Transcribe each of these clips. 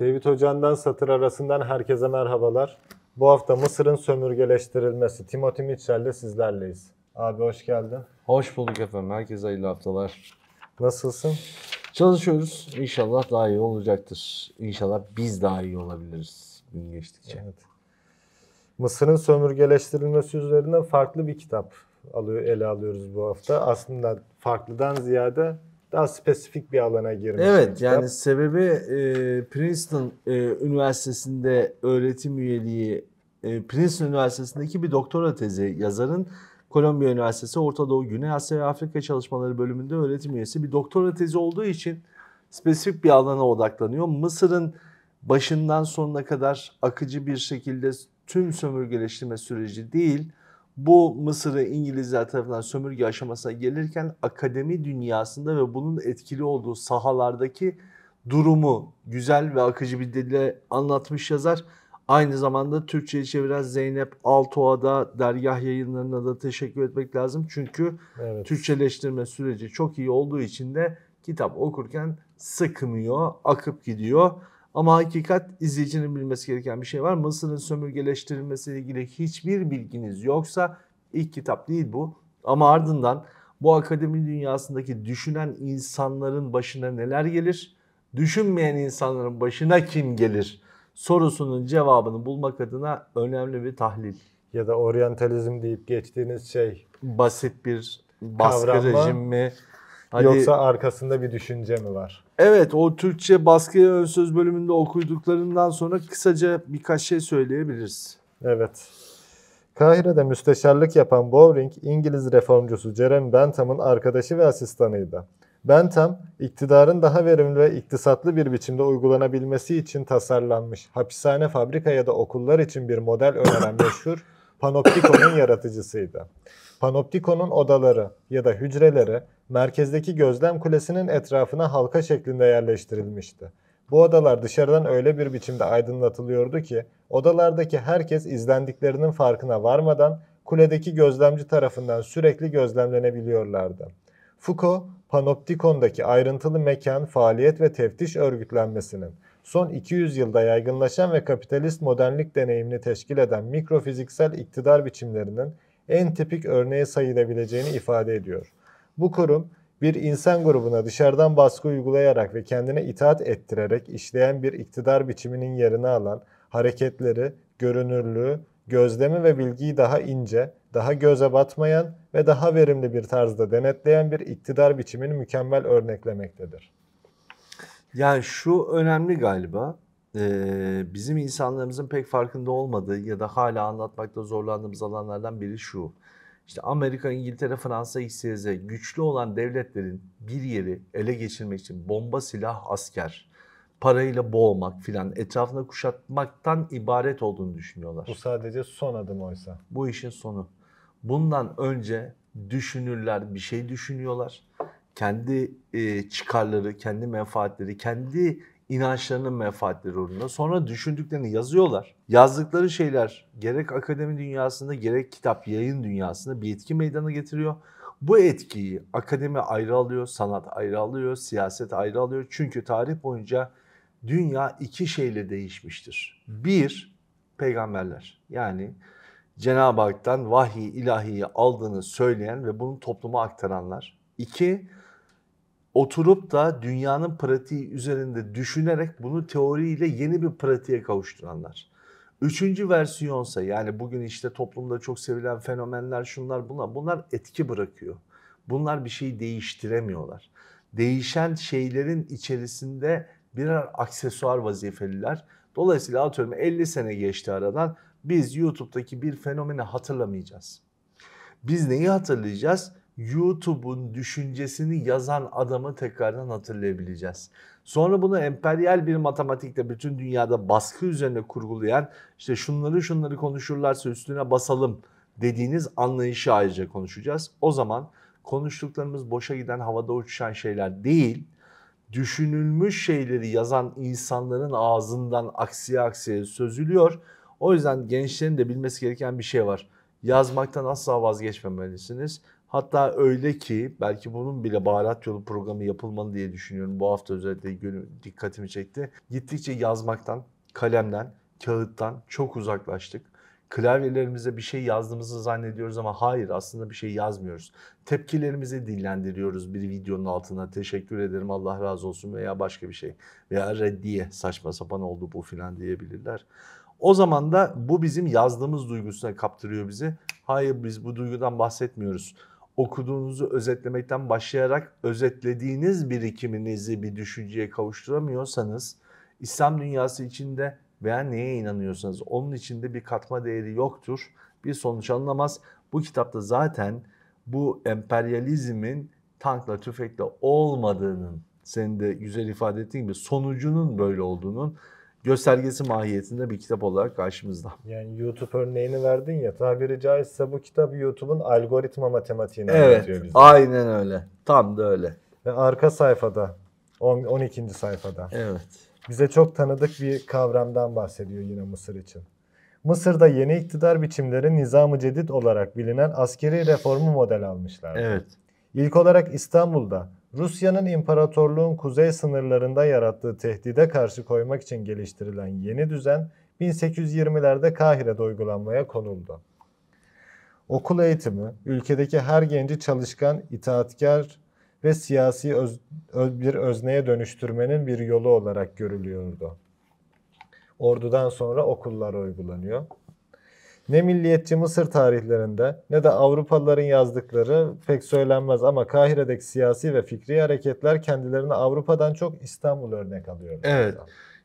David Hoca'ndan satır arasından herkese merhabalar. Bu hafta Mısır'ın sömürgeleştirilmesi. Timothy de sizlerleyiz. Abi hoş geldin. Hoş bulduk efendim. Herkese hayırlı haftalar. Nasılsın? Çalışıyoruz. İnşallah daha iyi olacaktır. İnşallah biz daha iyi olabiliriz gün geçtikçe. Evet. Mısır'ın sömürgeleştirilmesi üzerine farklı bir kitap alıyor, ele alıyoruz bu hafta. Aslında farklıdan ziyade daha spesifik bir alana girmiş. Evet kitap. yani sebebi e, Princeton e, Üniversitesi'nde öğretim üyeliği e, Princeton Üniversitesi'ndeki bir doktora tezi yazarın Kolombiya Üniversitesi Orta Doğu, Güney Asya ve Afrika Çalışmaları bölümünde öğretim üyesi bir doktora tezi olduğu için spesifik bir alana odaklanıyor. Mısır'ın başından sonuna kadar akıcı bir şekilde tüm sömürgeleştirme süreci değil, bu Mısır'ı İngilizler tarafından sömürge aşamasına gelirken akademi dünyasında ve bunun etkili olduğu sahalardaki durumu güzel ve akıcı bir dille anlatmış yazar. Aynı zamanda Türkçe'ye çeviren Zeynep Altoğa'da dergah yayınlarına da teşekkür etmek lazım. Çünkü evet. Türkçeleştirme süreci çok iyi olduğu için de kitap okurken sıkmıyor, akıp gidiyor. Ama hakikat izleyicinin bilmesi gereken bir şey var. Mısır'ın sömürgeleştirilmesiyle ilgili hiçbir bilginiz yoksa ilk kitap değil bu. Ama ardından bu akademi dünyasındaki düşünen insanların başına neler gelir? Düşünmeyen insanların başına kim gelir? Sorusunun cevabını bulmak adına önemli bir tahlil. Ya da oryantalizm deyip geçtiğiniz şey. Basit bir baskı Kavramı. rejimi Hadi, Yoksa arkasında bir düşünce mi var? Evet o Türkçe baskı ön söz bölümünde okuyduklarından sonra kısaca birkaç şey söyleyebiliriz. Evet. Kahire'de müsteşarlık yapan Bowring, İngiliz reformcusu Jeremy Bentham'ın arkadaşı ve asistanıydı. Bentham, iktidarın daha verimli ve iktisatlı bir biçimde uygulanabilmesi için tasarlanmış hapishane, fabrika ya da okullar için bir model öneren meşhur Panoptikon'un yaratıcısıydı. Panoptikon'un odaları ya da hücreleri merkezdeki gözlem kulesinin etrafına halka şeklinde yerleştirilmişti. Bu odalar dışarıdan öyle bir biçimde aydınlatılıyordu ki odalardaki herkes izlendiklerinin farkına varmadan kuledeki gözlemci tarafından sürekli gözlemlenebiliyorlardı. Foucault, Panoptikon'daki ayrıntılı mekan, faaliyet ve teftiş örgütlenmesinin son 200 yılda yaygınlaşan ve kapitalist modernlik deneyimini teşkil eden mikrofiziksel iktidar biçimlerinin en tipik örneğe sayılabileceğini ifade ediyor. Bu kurum bir insan grubuna dışarıdan baskı uygulayarak ve kendine itaat ettirerek işleyen bir iktidar biçiminin yerini alan hareketleri, görünürlüğü, gözlemi ve bilgiyi daha ince, daha göze batmayan ve daha verimli bir tarzda denetleyen bir iktidar biçimini mükemmel örneklemektedir. Yani şu önemli galiba e, bizim insanlarımızın pek farkında olmadığı ya da hala anlatmakta zorlandığımız alanlardan biri şu. İşte Amerika, İngiltere, Fransa, XYZ güçlü olan devletlerin bir yeri ele geçirmek için bomba, silah, asker, parayla boğmak filan etrafına kuşatmaktan ibaret olduğunu düşünüyorlar. Bu sadece son adım oysa. Bu işin sonu. Bundan önce düşünürler, bir şey düşünüyorlar. Kendi e, çıkarları, kendi menfaatleri, kendi inançlarının menfaatleri uğruna. Sonra düşündüklerini yazıyorlar. Yazdıkları şeyler gerek akademi dünyasında gerek kitap yayın dünyasında bir etki meydana getiriyor. Bu etkiyi akademi ayrı alıyor, sanat ayrı alıyor, siyaset ayrı alıyor. Çünkü tarih boyunca dünya iki şeyle değişmiştir. Bir, peygamberler. Yani Cenab-ı Hak'tan vahiy ilahiyi aldığını söyleyen ve bunu topluma aktaranlar. İki, oturup da dünyanın pratiği üzerinde düşünerek bunu teoriyle yeni bir pratiğe kavuşturanlar. Üçüncü versiyonsa yani bugün işte toplumda çok sevilen fenomenler şunlar bunlar bunlar etki bırakıyor. Bunlar bir şeyi değiştiremiyorlar. Değişen şeylerin içerisinde birer aksesuar vazifeliler. Dolayısıyla atıyorum 50 sene geçti aradan biz YouTube'daki bir fenomeni hatırlamayacağız. Biz neyi hatırlayacağız? YouTube'un düşüncesini yazan adamı tekrardan hatırlayabileceğiz. Sonra bunu emperyal bir matematikte bütün dünyada baskı üzerine kurgulayan işte şunları şunları konuşurlarsa üstüne basalım dediğiniz anlayışı ayrıca konuşacağız. O zaman konuştuklarımız boşa giden havada uçuşan şeyler değil, düşünülmüş şeyleri yazan insanların ağzından aksiye aksiye sözülüyor. O yüzden gençlerin de bilmesi gereken bir şey var. Yazmaktan asla vazgeçmemelisiniz. Hatta öyle ki belki bunun bile baharat yolu programı yapılmalı diye düşünüyorum. Bu hafta özellikle dikkatimi çekti. Gittikçe yazmaktan, kalemden, kağıttan çok uzaklaştık. Klavyelerimize bir şey yazdığımızı zannediyoruz ama hayır aslında bir şey yazmıyoruz. Tepkilerimizi dillendiriyoruz bir videonun altına teşekkür ederim Allah razı olsun veya başka bir şey. Veya reddiye saçma sapan oldu bu filan diyebilirler. O zaman da bu bizim yazdığımız duygusuna kaptırıyor bizi. Hayır biz bu duygudan bahsetmiyoruz okuduğunuzu özetlemekten başlayarak özetlediğiniz birikiminizi bir düşünceye kavuşturamıyorsanız İslam dünyası içinde veya neye inanıyorsanız onun içinde bir katma değeri yoktur. Bir sonuç alınamaz. Bu kitapta zaten bu emperyalizmin tankla tüfekle olmadığının senin de güzel ifade ettiğin gibi sonucunun böyle olduğunun göstergesi mahiyetinde bir kitap olarak karşımızda. Yani YouTube örneğini verdin ya tabiri caizse bu kitap YouTube'un algoritma matematiğini evet, anlatıyor bize. Aynen öyle. Tam da öyle. Ve arka sayfada 12. sayfada. Evet. Bize çok tanıdık bir kavramdan bahsediyor yine Mısır için. Mısır'da yeni iktidar biçimleri nizam-ı cedid olarak bilinen askeri reformu model almışlar. Evet. İlk olarak İstanbul'da Rusya'nın imparatorluğun kuzey sınırlarında yarattığı tehdide karşı koymak için geliştirilen yeni düzen 1820'lerde Kahire'de uygulanmaya konuldu. Okul eğitimi, ülkedeki her genci çalışkan, itaatkar ve siyasi öz, öz, bir özneye dönüştürmenin bir yolu olarak görülüyordu. Ordudan sonra okullar uygulanıyor ne milliyetçi Mısır tarihlerinde ne de Avrupalıların yazdıkları pek söylenmez ama Kahire'deki siyasi ve fikri hareketler kendilerini Avrupa'dan çok İstanbul örnek alıyor. Evet.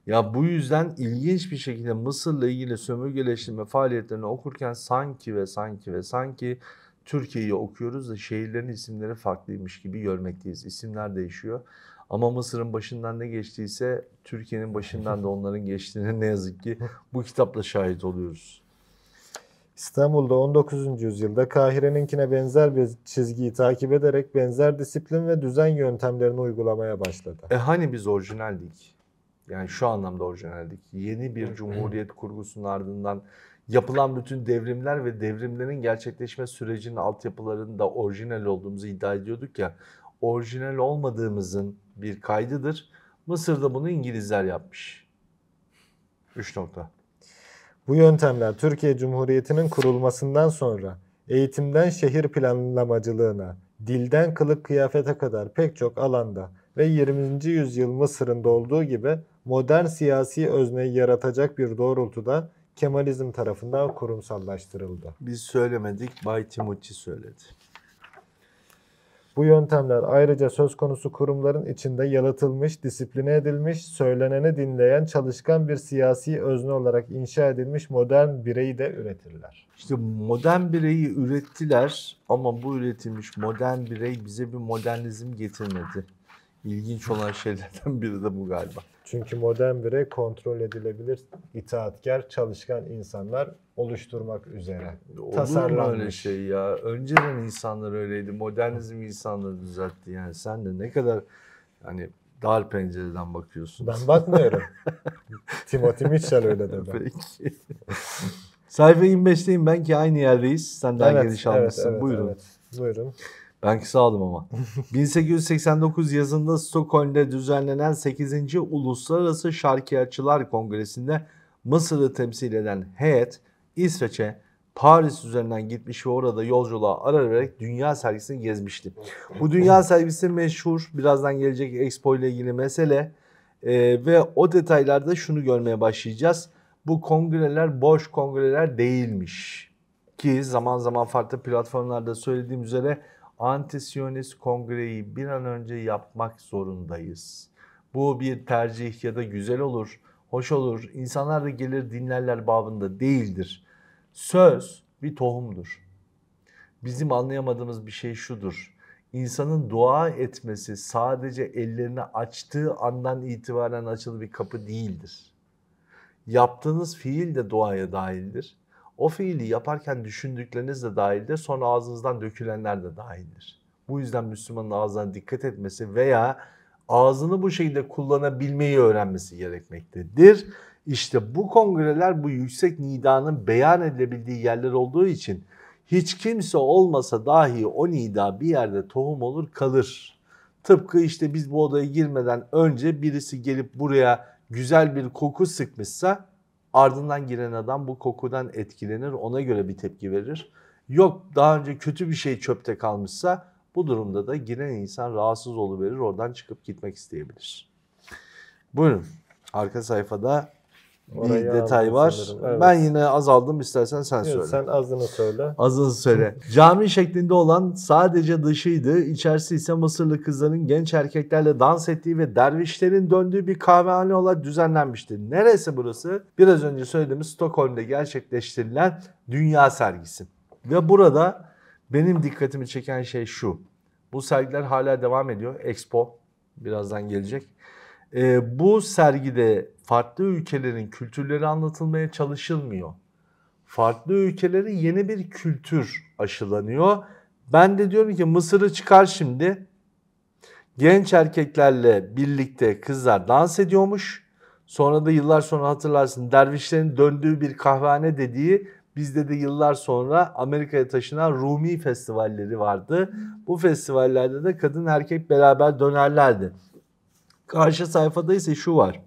Ya bu yüzden ilginç bir şekilde Mısır'la ilgili sömürgeleştirme faaliyetlerini okurken sanki ve sanki ve sanki Türkiye'yi okuyoruz da şehirlerin isimleri farklıymış gibi görmekteyiz. İsimler değişiyor. Ama Mısır'ın başından ne geçtiyse Türkiye'nin başından da onların geçtiğini ne yazık ki bu kitapla şahit oluyoruz. İstanbul'da 19. yüzyılda Kahire'ninkine benzer bir çizgiyi takip ederek benzer disiplin ve düzen yöntemlerini uygulamaya başladı. E hani biz orijinaldik? Yani şu anlamda orijinaldik. Yeni bir cumhuriyet kurgusunun ardından yapılan bütün devrimler ve devrimlerin gerçekleşme sürecinin altyapılarında orijinal olduğumuzu iddia ediyorduk ya. Orijinal olmadığımızın bir kaydıdır. Mısır'da bunu İngilizler yapmış. 3 nokta. Bu yöntemler Türkiye Cumhuriyeti'nin kurulmasından sonra eğitimden şehir planlamacılığına, dilden kılık kıyafete kadar pek çok alanda ve 20. yüzyıl Mısır'ında olduğu gibi modern siyasi özneyi yaratacak bir doğrultuda Kemalizm tarafından kurumsallaştırıldı. Biz söylemedik, Bay Timuçin söyledi. Bu yöntemler ayrıca söz konusu kurumların içinde yalıtılmış, disipline edilmiş, söyleneni dinleyen, çalışkan bir siyasi özne olarak inşa edilmiş modern bireyi de üretirler. İşte modern bireyi ürettiler ama bu üretilmiş modern birey bize bir modernizm getirmedi. İlginç olan şeylerden biri de bu galiba. Çünkü modern birey kontrol edilebilir, itaatkar, çalışkan insanlar oluşturmak üzere Olur tasarlanmış. Olur öyle şey ya? Önceden insanlar öyleydi. Modernizm insanları düzeltti. Yani sen de ne kadar hani dar pencereden bakıyorsun. Ben bakmıyorum. Timothy Mitchell öyle dedi. Peki. Sayfa 25'teyim ben ki aynı yerdeyiz. Sen daha evet, geniş almışsın. Evet, evet, Buyurun. Evet. Buyurun. Ben kısa ama. 1889 yazında Stockholm'de düzenlenen 8. Uluslararası Şarkıcılar Kongresi'nde Mısır'ı temsil eden heyet İsveç'e Paris üzerinden gitmiş ve orada yolculuğa ara vererek dünya sergisini gezmişti. Bu dünya sergisi meşhur. Birazdan gelecek Expo ile ilgili mesele. Ee, ve o detaylarda şunu görmeye başlayacağız. Bu kongreler boş kongreler değilmiş. Ki zaman zaman farklı platformlarda söylediğim üzere antisyonist kongreyi bir an önce yapmak zorundayız. Bu bir tercih ya da güzel olur, hoş olur. İnsanlar da gelir dinlerler babında değildir. Söz bir tohumdur. Bizim anlayamadığımız bir şey şudur. İnsanın dua etmesi sadece ellerini açtığı andan itibaren açılı bir kapı değildir. Yaptığınız fiil de duaya dahildir o fiili yaparken düşündükleriniz de dahildir, sonra ağzınızdan dökülenler de dahildir. Bu yüzden Müslümanın ağzına dikkat etmesi veya ağzını bu şekilde kullanabilmeyi öğrenmesi gerekmektedir. İşte bu kongreler bu yüksek nidanın beyan edilebildiği yerler olduğu için hiç kimse olmasa dahi o nida bir yerde tohum olur kalır. Tıpkı işte biz bu odaya girmeden önce birisi gelip buraya güzel bir koku sıkmışsa Ardından giren adam bu kokudan etkilenir, ona göre bir tepki verir. Yok daha önce kötü bir şey çöpte kalmışsa bu durumda da giren insan rahatsız oluverir, oradan çıkıp gitmek isteyebilir. Buyurun. Arka sayfada Oraya bir detay var. evet. Ben yine azaldım istersen sen Yok, söyle. Sen azını söyle. Azını söyle. Cami şeklinde olan sadece dışıydı. İçerisi ise Mısırlı kızların genç erkeklerle dans ettiği ve dervişlerin döndüğü bir kahvehane olarak düzenlenmişti. Neresi burası? Biraz önce söylediğimiz Stockholm'de gerçekleştirilen dünya sergisi. Ve burada benim dikkatimi çeken şey şu. Bu sergiler hala devam ediyor. Expo birazdan gelecek. E, bu sergide farklı ülkelerin kültürleri anlatılmaya çalışılmıyor. Farklı ülkelere yeni bir kültür aşılanıyor. Ben de diyorum ki Mısır'ı çıkar şimdi. Genç erkeklerle birlikte kızlar dans ediyormuş. Sonra da yıllar sonra hatırlarsın dervişlerin döndüğü bir kahvehane dediği bizde de yıllar sonra Amerika'ya taşınan Rumi festivalleri vardı. Bu festivallerde de kadın erkek beraber dönerlerdi. Karşı sayfada ise şu var.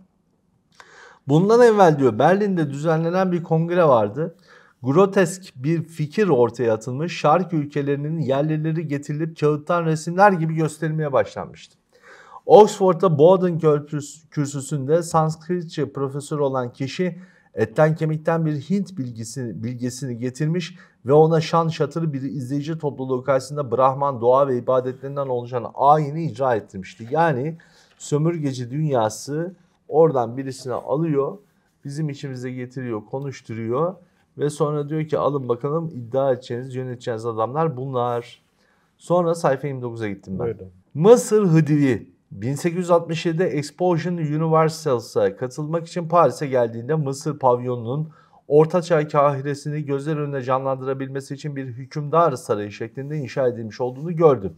Bundan evvel diyor Berlin'de düzenlenen bir kongre vardı. Grotesk bir fikir ortaya atılmış. Şark ülkelerinin yerlileri getirilip kağıttan resimler gibi gösterilmeye başlanmıştı. Oxford'da Bowden kürsüsünde Sanskritçe profesör olan kişi etten kemikten bir Hint bilgisini, bilgesini getirmiş ve ona şan şatır bir izleyici topluluğu karşısında Brahman doğa ve ibadetlerinden oluşan ayini icra ettirmişti. Yani sömürgeci dünyası oradan birisini alıyor, bizim içimize getiriyor, konuşturuyor ve sonra diyor ki alın bakalım iddia edeceğiniz, yöneteceğiniz adamlar bunlar. Sonra sayfa 29'a gittim ben. Öyle. Mısır Hıdivi 1867'de Exposition Universals'a katılmak için Paris'e geldiğinde Mısır pavyonunun Ortaçağ kahiresini gözler önüne canlandırabilmesi için bir hükümdar sarayı şeklinde inşa edilmiş olduğunu gördü.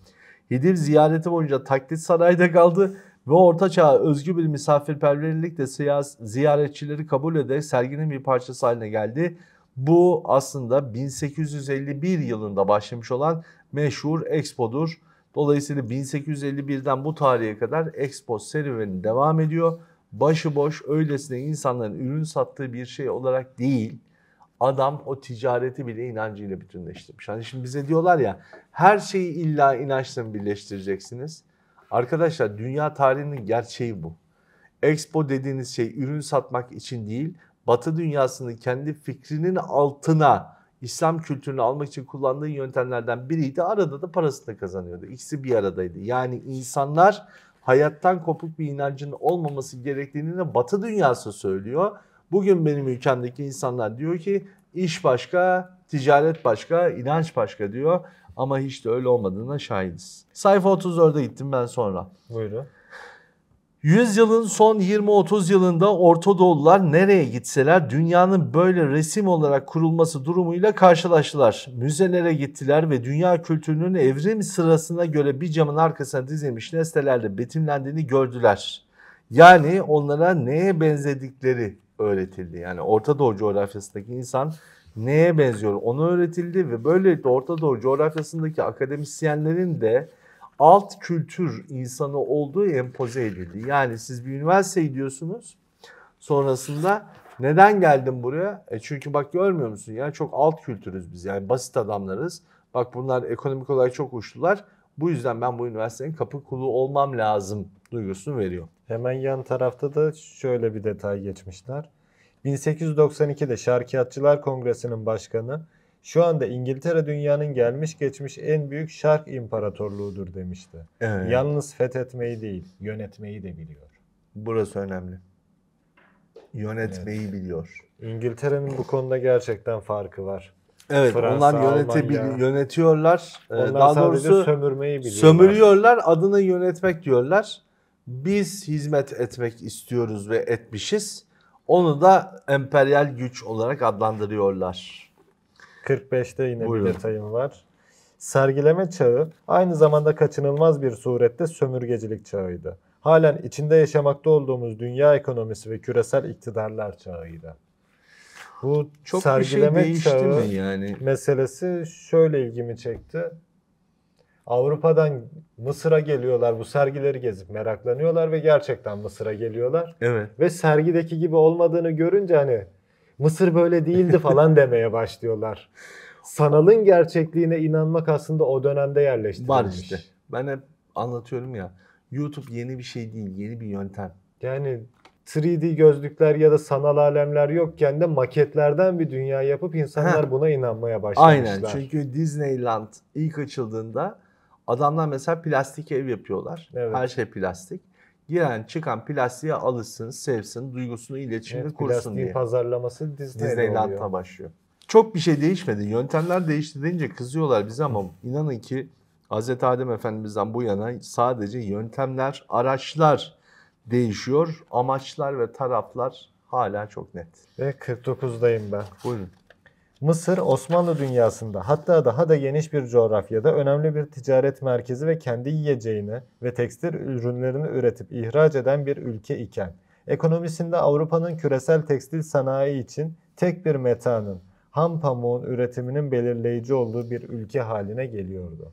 Hidiv ziyareti boyunca taklit sarayda kaldı ve Orta Çağ özgü bir misafirperverlikle siyas ziyaretçileri kabul ederek serginin bir parçası haline geldi. Bu aslında 1851 yılında başlamış olan meşhur Expo'dur. Dolayısıyla 1851'den bu tarihe kadar Expo serüveni devam ediyor. Başıboş öylesine insanların ürün sattığı bir şey olarak değil. Adam o ticareti bile inancıyla bütünleştirmiş. Hani şimdi bize diyorlar ya her şeyi illa inançla birleştireceksiniz. Arkadaşlar dünya tarihinin gerçeği bu. Expo dediğiniz şey ürün satmak için değil, Batı dünyasının kendi fikrinin altına İslam kültürünü almak için kullandığı yöntemlerden biriydi. Arada da parasını da kazanıyordu. İkisi bir aradaydı. Yani insanlar hayattan kopuk bir inancın olmaması gerektiğini Batı dünyası söylüyor. Bugün benim ülkemdeki insanlar diyor ki iş başka, ticaret başka, inanç başka diyor. Ama hiç de öyle olmadığına şahidiz. Sayfa 34'e gittim ben sonra. Buyurun. Yüzyılın son 20-30 yılında Ortadoğullar nereye gitseler dünyanın böyle resim olarak kurulması durumuyla karşılaştılar. Müzelere gittiler ve dünya kültürünün evrim sırasına göre bir camın arkasına dizilmiş nesnelerle betimlendiğini gördüler. Yani onlara neye benzedikleri öğretildi. Yani Orta Doğu coğrafyasındaki insan neye benziyor onu öğretildi ve böylelikle Orta Doğu coğrafyasındaki akademisyenlerin de alt kültür insanı olduğu empoze edildi. Yani siz bir üniversiteye gidiyorsunuz sonrasında neden geldim buraya? E çünkü bak görmüyor musun ya çok alt kültürüz biz yani basit adamlarız. Bak bunlar ekonomik olarak çok uçlular. Bu yüzden ben bu üniversitenin kapı kulu olmam lazım duygusunu veriyor. Hemen yan tarafta da şöyle bir detay geçmişler. 1892'de Şarkiyatçılar Kongresi'nin başkanı şu anda İngiltere dünyanın gelmiş geçmiş en büyük şark imparatorluğudur demişti. Evet. Yalnız fethetmeyi değil, yönetmeyi de biliyor. Burası önemli. Yönetmeyi evet. biliyor. İngiltere'nin bu konuda gerçekten farkı var. Evet, Fransa, onlar yönetebil yönetiyorlar. Ee, onlar daha doğrusu sömürmeyi biliyorlar. Sömürüyorlar, adını yönetmek diyorlar. Biz hizmet etmek istiyoruz ve etmişiz onu da emperyal güç olarak adlandırıyorlar. 45'te yine Buyurun. bir detayım var. Sergileme çağı aynı zamanda kaçınılmaz bir surette sömürgecilik çağıydı. Halen içinde yaşamakta olduğumuz dünya ekonomisi ve küresel iktidarlar çağıydı. Bu Çok sergileme bir şey çağı yani. meselesi şöyle ilgimi çekti. Avrupa'dan Mısır'a geliyorlar bu sergileri gezip meraklanıyorlar ve gerçekten Mısır'a geliyorlar. Evet. Ve sergideki gibi olmadığını görünce hani Mısır böyle değildi falan demeye başlıyorlar. Sanalın gerçekliğine inanmak aslında o dönemde yerleştirilmiş. Var işte. Ben hep anlatıyorum ya. YouTube yeni bir şey değil, yeni bir yöntem. Yani 3D gözlükler ya da sanal alemler yokken de maketlerden bir dünya yapıp insanlar ha. buna inanmaya başlamışlar. Aynen çünkü Disneyland ilk açıldığında Adamlar mesela plastik ev yapıyorlar. Evet. Her şey plastik. Giren çıkan plastiğe alışsın, sevsin, duygusunu iletişimini evet, kursun diye. pazarlaması Disney'de Disneyland'la başlıyor. Çok bir şey değişmedi. Yöntemler değişti deyince kızıyorlar bize ama inanın ki Hz. Adem Efendimiz'den bu yana sadece yöntemler, araçlar değişiyor. Amaçlar ve taraflar hala çok net. Ve 49'dayım ben. Buyurun. Mısır Osmanlı dünyasında hatta daha da geniş bir coğrafyada önemli bir ticaret merkezi ve kendi yiyeceğini ve tekstil ürünlerini üretip ihraç eden bir ülke iken ekonomisinde Avrupa'nın küresel tekstil sanayi için tek bir metanın ham pamuğun üretiminin belirleyici olduğu bir ülke haline geliyordu.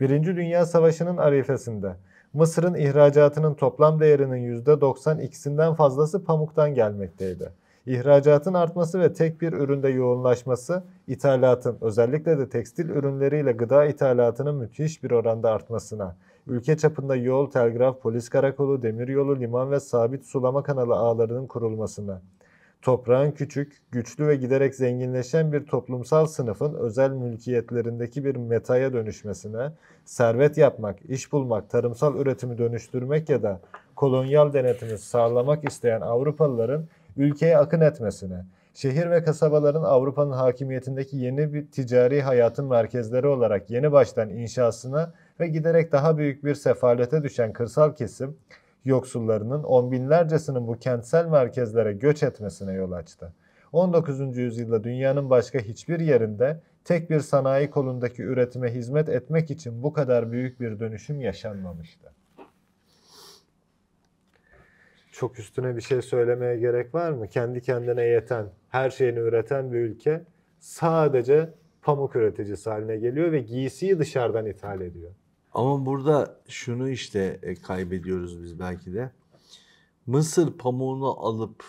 Birinci Dünya Savaşı'nın arifesinde Mısır'ın ihracatının toplam değerinin %92'sinden fazlası pamuktan gelmekteydi. İhracatın artması ve tek bir üründe yoğunlaşması, ithalatın özellikle de tekstil ürünleriyle gıda ithalatının müthiş bir oranda artmasına, ülke çapında yol, telgraf, polis karakolu, demiryolu, liman ve sabit sulama kanalı ağlarının kurulmasına, toprağın küçük, güçlü ve giderek zenginleşen bir toplumsal sınıfın özel mülkiyetlerindeki bir metaya dönüşmesine, servet yapmak, iş bulmak, tarımsal üretimi dönüştürmek ya da kolonyal denetimi sağlamak isteyen Avrupalıların ülkeye akın etmesine, şehir ve kasabaların Avrupa'nın hakimiyetindeki yeni bir ticari hayatın merkezleri olarak yeni baştan inşasına ve giderek daha büyük bir sefalete düşen kırsal kesim yoksullarının on binlercesinin bu kentsel merkezlere göç etmesine yol açtı. 19. yüzyılda dünyanın başka hiçbir yerinde tek bir sanayi kolundaki üretime hizmet etmek için bu kadar büyük bir dönüşüm yaşanmamıştı çok üstüne bir şey söylemeye gerek var mı? Kendi kendine yeten, her şeyini üreten bir ülke sadece pamuk üreticisi haline geliyor ve giysiyi dışarıdan ithal ediyor. Ama burada şunu işte e, kaybediyoruz biz belki de. Mısır pamuğunu alıp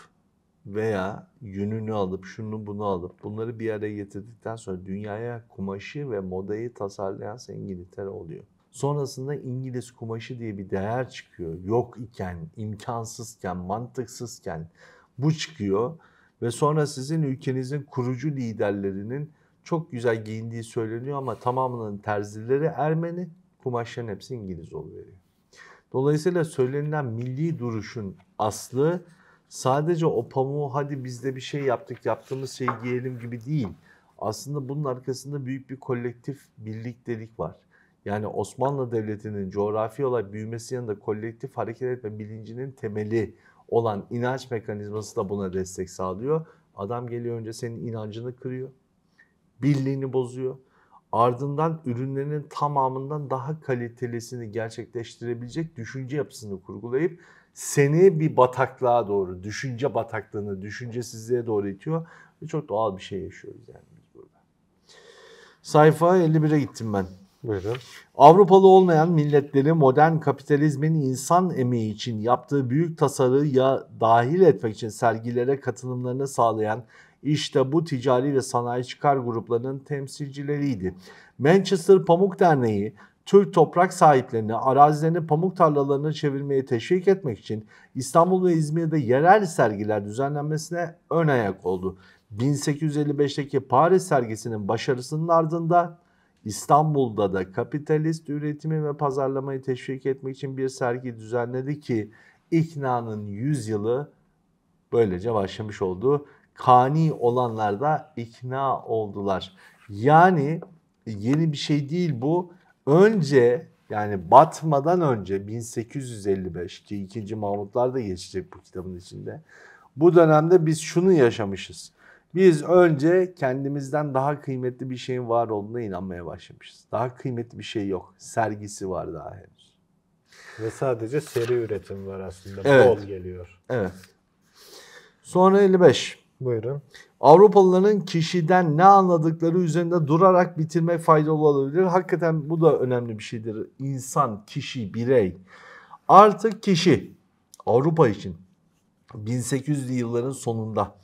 veya yününü alıp şunu bunu alıp bunları bir araya getirdikten sonra dünyaya kumaşı ve modayı tasarlayan İngiltere oluyor. Sonrasında İngiliz kumaşı diye bir değer çıkıyor. Yok iken, imkansızken, mantıksızken bu çıkıyor. Ve sonra sizin ülkenizin kurucu liderlerinin çok güzel giyindiği söyleniyor ama tamamının terzileri Ermeni, kumaşların hepsi İngiliz oluyor. Dolayısıyla söylenilen milli duruşun aslı sadece o pamuğu hadi biz de bir şey yaptık yaptığımız şeyi giyelim gibi değil. Aslında bunun arkasında büyük bir kolektif birliktelik var. Yani Osmanlı Devleti'nin coğrafi olarak büyümesi yanında kolektif hareket etme bilincinin temeli olan inanç mekanizması da buna destek sağlıyor. Adam geliyor önce senin inancını kırıyor. Birliğini bozuyor. Ardından ürünlerinin tamamından daha kalitelisini gerçekleştirebilecek düşünce yapısını kurgulayıp seni bir bataklığa doğru, düşünce bataklığına, düşüncesizliğe doğru itiyor. Ve çok doğal bir şey yaşıyoruz yani biz burada. Sayfa 51'e gittim ben. Buyurun. Avrupalı olmayan milletleri modern kapitalizmin insan emeği için yaptığı büyük tasarıya dahil etmek için sergilere katılımlarını sağlayan işte bu ticari ve sanayi çıkar gruplarının temsilcileriydi. Manchester Pamuk Derneği Türk toprak sahiplerini, arazilerini pamuk tarlalarına çevirmeye teşvik etmek için İstanbul ve İzmir'de yerel sergiler düzenlenmesine ön ayak oldu. 1855'teki Paris sergisinin başarısının ardından. İstanbul'da da kapitalist üretimi ve pazarlamayı teşvik etmek için bir sergi düzenledi ki iknanın yüzyılı böylece başlamış oldu. Kani olanlar da ikna oldular. Yani yeni bir şey değil bu. Önce yani batmadan önce 1855 ki 2. Mahmutlar da geçecek bu kitabın içinde. Bu dönemde biz şunu yaşamışız. Biz önce kendimizden daha kıymetli bir şeyin var olduğuna inanmaya başlamışız. Daha kıymetli bir şey yok. Sergisi var daha henüz. Ve sadece seri üretim var aslında. Evet. Bol geliyor. Evet. Sonra 55. Buyurun. Avrupalıların kişiden ne anladıkları üzerinde durarak bitirmek faydalı olabilir. Hakikaten bu da önemli bir şeydir. İnsan, kişi, birey. Artık kişi Avrupa için 1800'lü yılların sonunda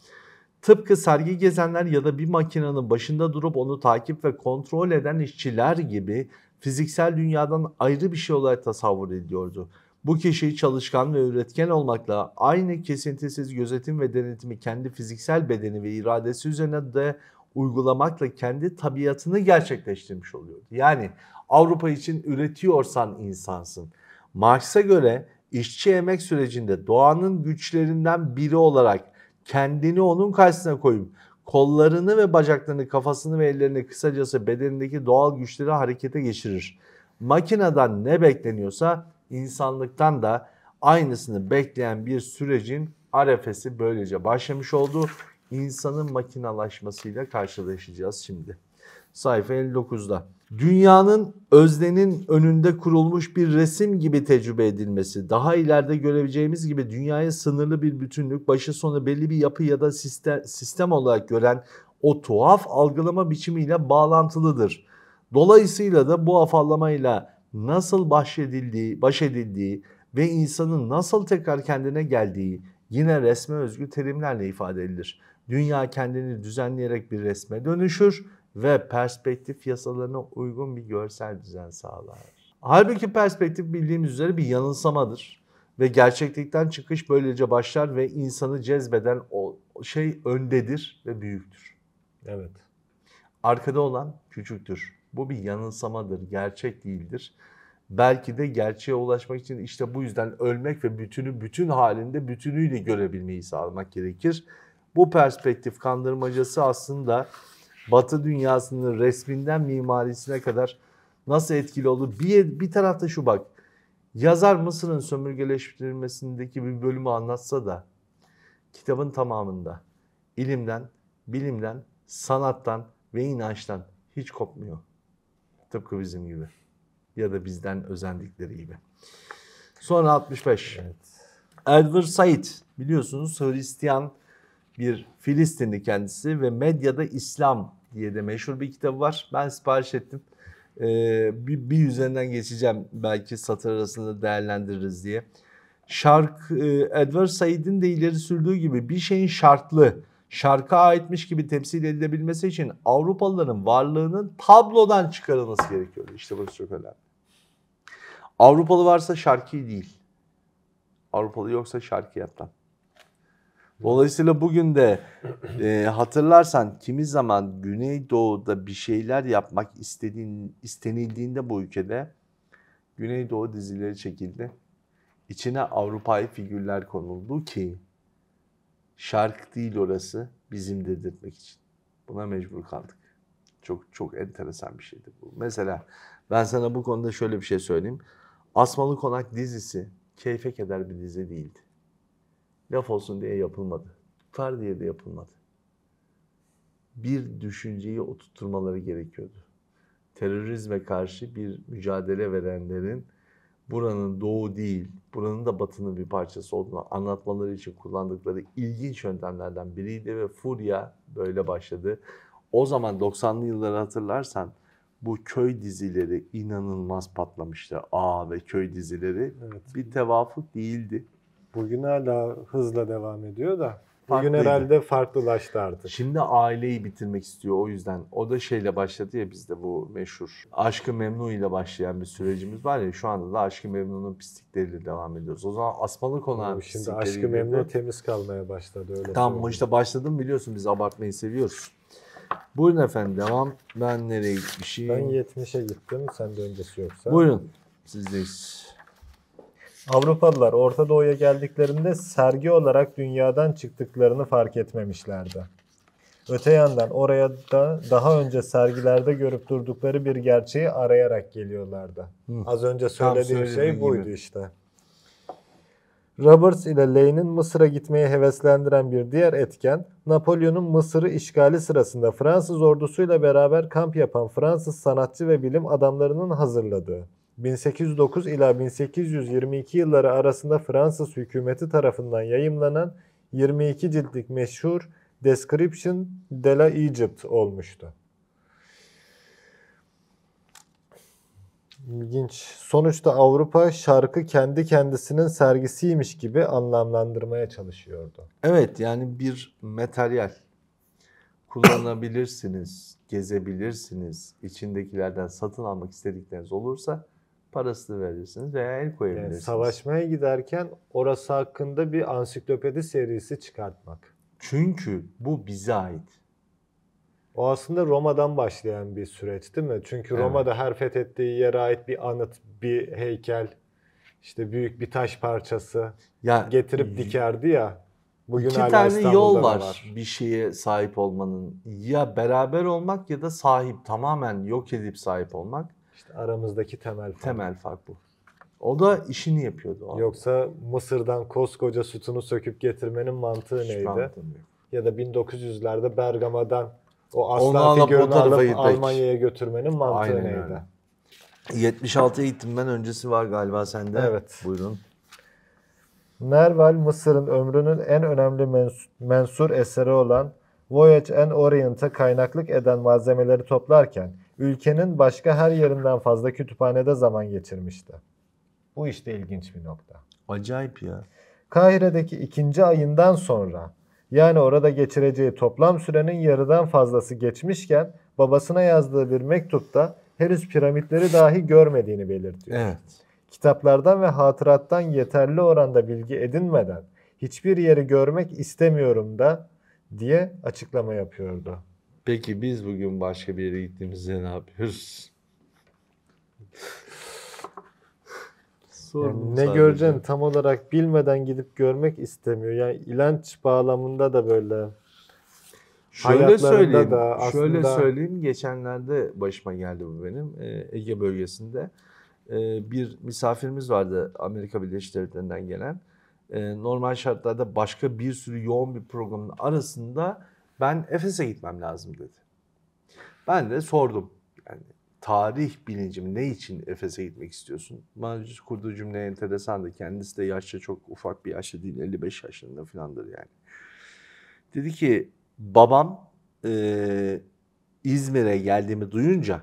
Tıpkı sergi gezenler ya da bir makinenin başında durup onu takip ve kontrol eden işçiler gibi fiziksel dünyadan ayrı bir şey olarak tasavvur ediliyordu. Bu kişi çalışkan ve üretken olmakla aynı kesintisiz gözetim ve denetimi kendi fiziksel bedeni ve iradesi üzerine de uygulamakla kendi tabiatını gerçekleştirmiş oluyordu. Yani Avrupa için üretiyorsan insansın. Marx'a göre işçi emek sürecinde doğanın güçlerinden biri olarak kendini onun karşısına koyup kollarını ve bacaklarını, kafasını ve ellerini kısacası bedenindeki doğal güçleri harekete geçirir. Makineden ne bekleniyorsa insanlıktan da aynısını bekleyen bir sürecin arefesi böylece başlamış oldu. İnsanın makinalaşmasıyla karşılaşacağız şimdi. Sayfa 59'da dünyanın öznenin önünde kurulmuş bir resim gibi tecrübe edilmesi, daha ileride görebileceğimiz gibi dünyaya sınırlı bir bütünlük, başı sonu belli bir yapı ya da sistem, sistem olarak gören o tuhaf algılama biçimiyle bağlantılıdır. Dolayısıyla da bu afallamayla nasıl bahşedildiği, baş edildiği ve insanın nasıl tekrar kendine geldiği yine resme özgü terimlerle ifade edilir. Dünya kendini düzenleyerek bir resme dönüşür ve perspektif yasalarına uygun bir görsel düzen sağlar. Halbuki perspektif bildiğimiz üzere bir yanılsamadır ve gerçeklikten çıkış böylece başlar ve insanı cezbeden o şey öndedir ve büyüktür. Evet. Arkada olan küçüktür. Bu bir yanılsamadır, gerçek değildir. Belki de gerçeğe ulaşmak için işte bu yüzden ölmek ve bütünü bütün halinde bütünüyle görebilmeyi sağlamak gerekir. Bu perspektif kandırmacası aslında Batı dünyasının resminden mimarisine kadar nasıl etkili oldu? Bir, bir tarafta şu bak. Yazar Mısır'ın sömürgeleştirilmesindeki bir bölümü anlatsa da kitabın tamamında ilimden, bilimden, sanattan ve inançtan hiç kopmuyor. Tıpkı bizim gibi ya da bizden özendikleri gibi. Sonra 65. Evet. Edward Said biliyorsunuz Hristiyan bir Filistinli kendisi ve medyada İslam diye de meşhur bir kitabı var. Ben sipariş ettim. Ee, bir, bir üzerinden geçeceğim belki satır arasında değerlendiririz diye. Şark, e, Edward Said'in de ileri sürdüğü gibi bir şeyin şartlı, şarka aitmiş gibi temsil edilebilmesi için Avrupalıların varlığının tablodan çıkarılması gerekiyor. İşte bu çok önemli. Avrupalı varsa şarkı değil. Avrupalı yoksa şarkı şarkiyattan. Dolayısıyla bugün de e, hatırlarsan kimi zaman Güneydoğu'da bir şeyler yapmak istediğin, istenildiğinde bu ülkede Güneydoğu dizileri çekildi. İçine Avrupa'yı figürler konuldu ki şark değil orası bizim dedirtmek için. Buna mecbur kaldık. Çok çok enteresan bir şeydi bu. Mesela ben sana bu konuda şöyle bir şey söyleyeyim. Asmalı Konak dizisi keyfe keder bir dizi değildi laf olsun diye yapılmadı. Tutar diye de yapılmadı. Bir düşünceyi oturtmaları gerekiyordu. Terörizme karşı bir mücadele verenlerin buranın doğu değil, buranın da batının bir parçası olduğunu anlatmaları için kullandıkları ilginç yöntemlerden biriydi ve furya böyle başladı. O zaman 90'lı yılları hatırlarsan bu köy dizileri inanılmaz patlamıştı. A ve köy dizileri evet. bir tevafuk değildi. Bugün hala hızla devam ediyor da. Bugün herhalde farklılaştı artık. Şimdi aileyi bitirmek istiyor o yüzden. O da şeyle başladı ya bizde bu meşhur. Aşkı Memnu ile başlayan bir sürecimiz var ya şu anda da Aşkı Memnu'nun pislikleriyle devam ediyoruz. O zaman Asmalı Konağı'nın Şimdi Aşkı Memnu de... temiz kalmaya başladı öyle. Tam söyleyeyim. işte başladım biliyorsun biz abartmayı seviyoruz. Buyurun efendim devam. Ben nereye gitmişim? Ben 70'e gittim. Sen de öncesi yoksa. Buyurun. Sizdeyiz. Avrupalılar Orta Doğu'ya geldiklerinde sergi olarak dünyadan çıktıklarını fark etmemişlerdi. Öte yandan oraya da daha önce sergilerde görüp durdukları bir gerçeği arayarak geliyorlardı. Hı. Az önce söylediğim şey buydu işte. Roberts ile Lane'in Mısır'a gitmeye heveslendiren bir diğer etken, Napolyon'un Mısır'ı işgali sırasında Fransız ordusuyla beraber kamp yapan Fransız sanatçı ve bilim adamlarının hazırladığı 1809 ila 1822 yılları arasında Fransız hükümeti tarafından yayımlanan 22 ciltlik meşhur Description de la Egypt olmuştu. İlginç. Sonuçta Avrupa şarkı kendi kendisinin sergisiymiş gibi anlamlandırmaya çalışıyordu. Evet yani bir materyal kullanabilirsiniz, gezebilirsiniz. İçindekilerden satın almak istedikleriniz olursa parasını verirsiniz veya el koyabilirsiniz. Yani savaşmaya giderken orası hakkında bir ansiklopedi serisi çıkartmak. Çünkü bu bize ait. O aslında Roma'dan başlayan bir süreç değil mi? Çünkü evet. Roma'da her fethettiği yere ait bir anıt, bir heykel, işte büyük bir taş parçası ya, getirip dikerdi ya. Bugün iki tane İstanbul'da yol var, var bir şeye sahip olmanın. Ya beraber olmak ya da sahip tamamen yok edip sahip olmak. Aramızdaki temel fark. Temel fark bu. O da işini yapıyordu. O Yoksa anda. Mısır'dan koskoca sütunu söküp getirmenin mantığı Hiç neydi? ya da 1900'lerde Bergama'dan o aslan figürünü Almanya'ya götürmenin mantığı Aynen neydi? Öyle. 76 eğitimden öncesi var galiba sende. Evet. Buyurun. Nerval Mısır'ın ömrünün en önemli mensur eseri olan Voyage and Orient'a kaynaklık eden malzemeleri toplarken ülkenin başka her yerinden fazla kütüphanede zaman geçirmişti. Bu işte ilginç bir nokta. Acayip ya. Kahire'deki ikinci ayından sonra yani orada geçireceği toplam sürenin yarıdan fazlası geçmişken babasına yazdığı bir mektupta henüz piramitleri dahi görmediğini belirtiyor. Evet. Kitaplardan ve hatırattan yeterli oranda bilgi edinmeden hiçbir yeri görmek istemiyorum da diye açıklama yapıyordu. Peki biz bugün başka bir yere gittiğimizde ne yapıyoruz? yani ne sadece. göreceğini tam olarak bilmeden gidip görmek istemiyor. Yani ilanç bağlamında da böyle. Şöyle söyleyeyim, da aslında... şöyle söyleyeyim. Geçenlerde başıma geldi bu benim. E, Ege bölgesinde e, bir misafirimiz vardı Amerika Birleşik Devletleri'nden gelen. E, normal şartlarda başka bir sürü yoğun bir programın arasında ben Efes'e gitmem lazım dedi. Ben de sordum. Yani tarih bilincim ne için Efes'e gitmek istiyorsun? Bana kurduğu cümle enteresandı. Kendisi de yaşça çok ufak bir yaşta değil. 55 yaşlarında filandır yani. Dedi ki babam e, İzmir'e geldiğimi duyunca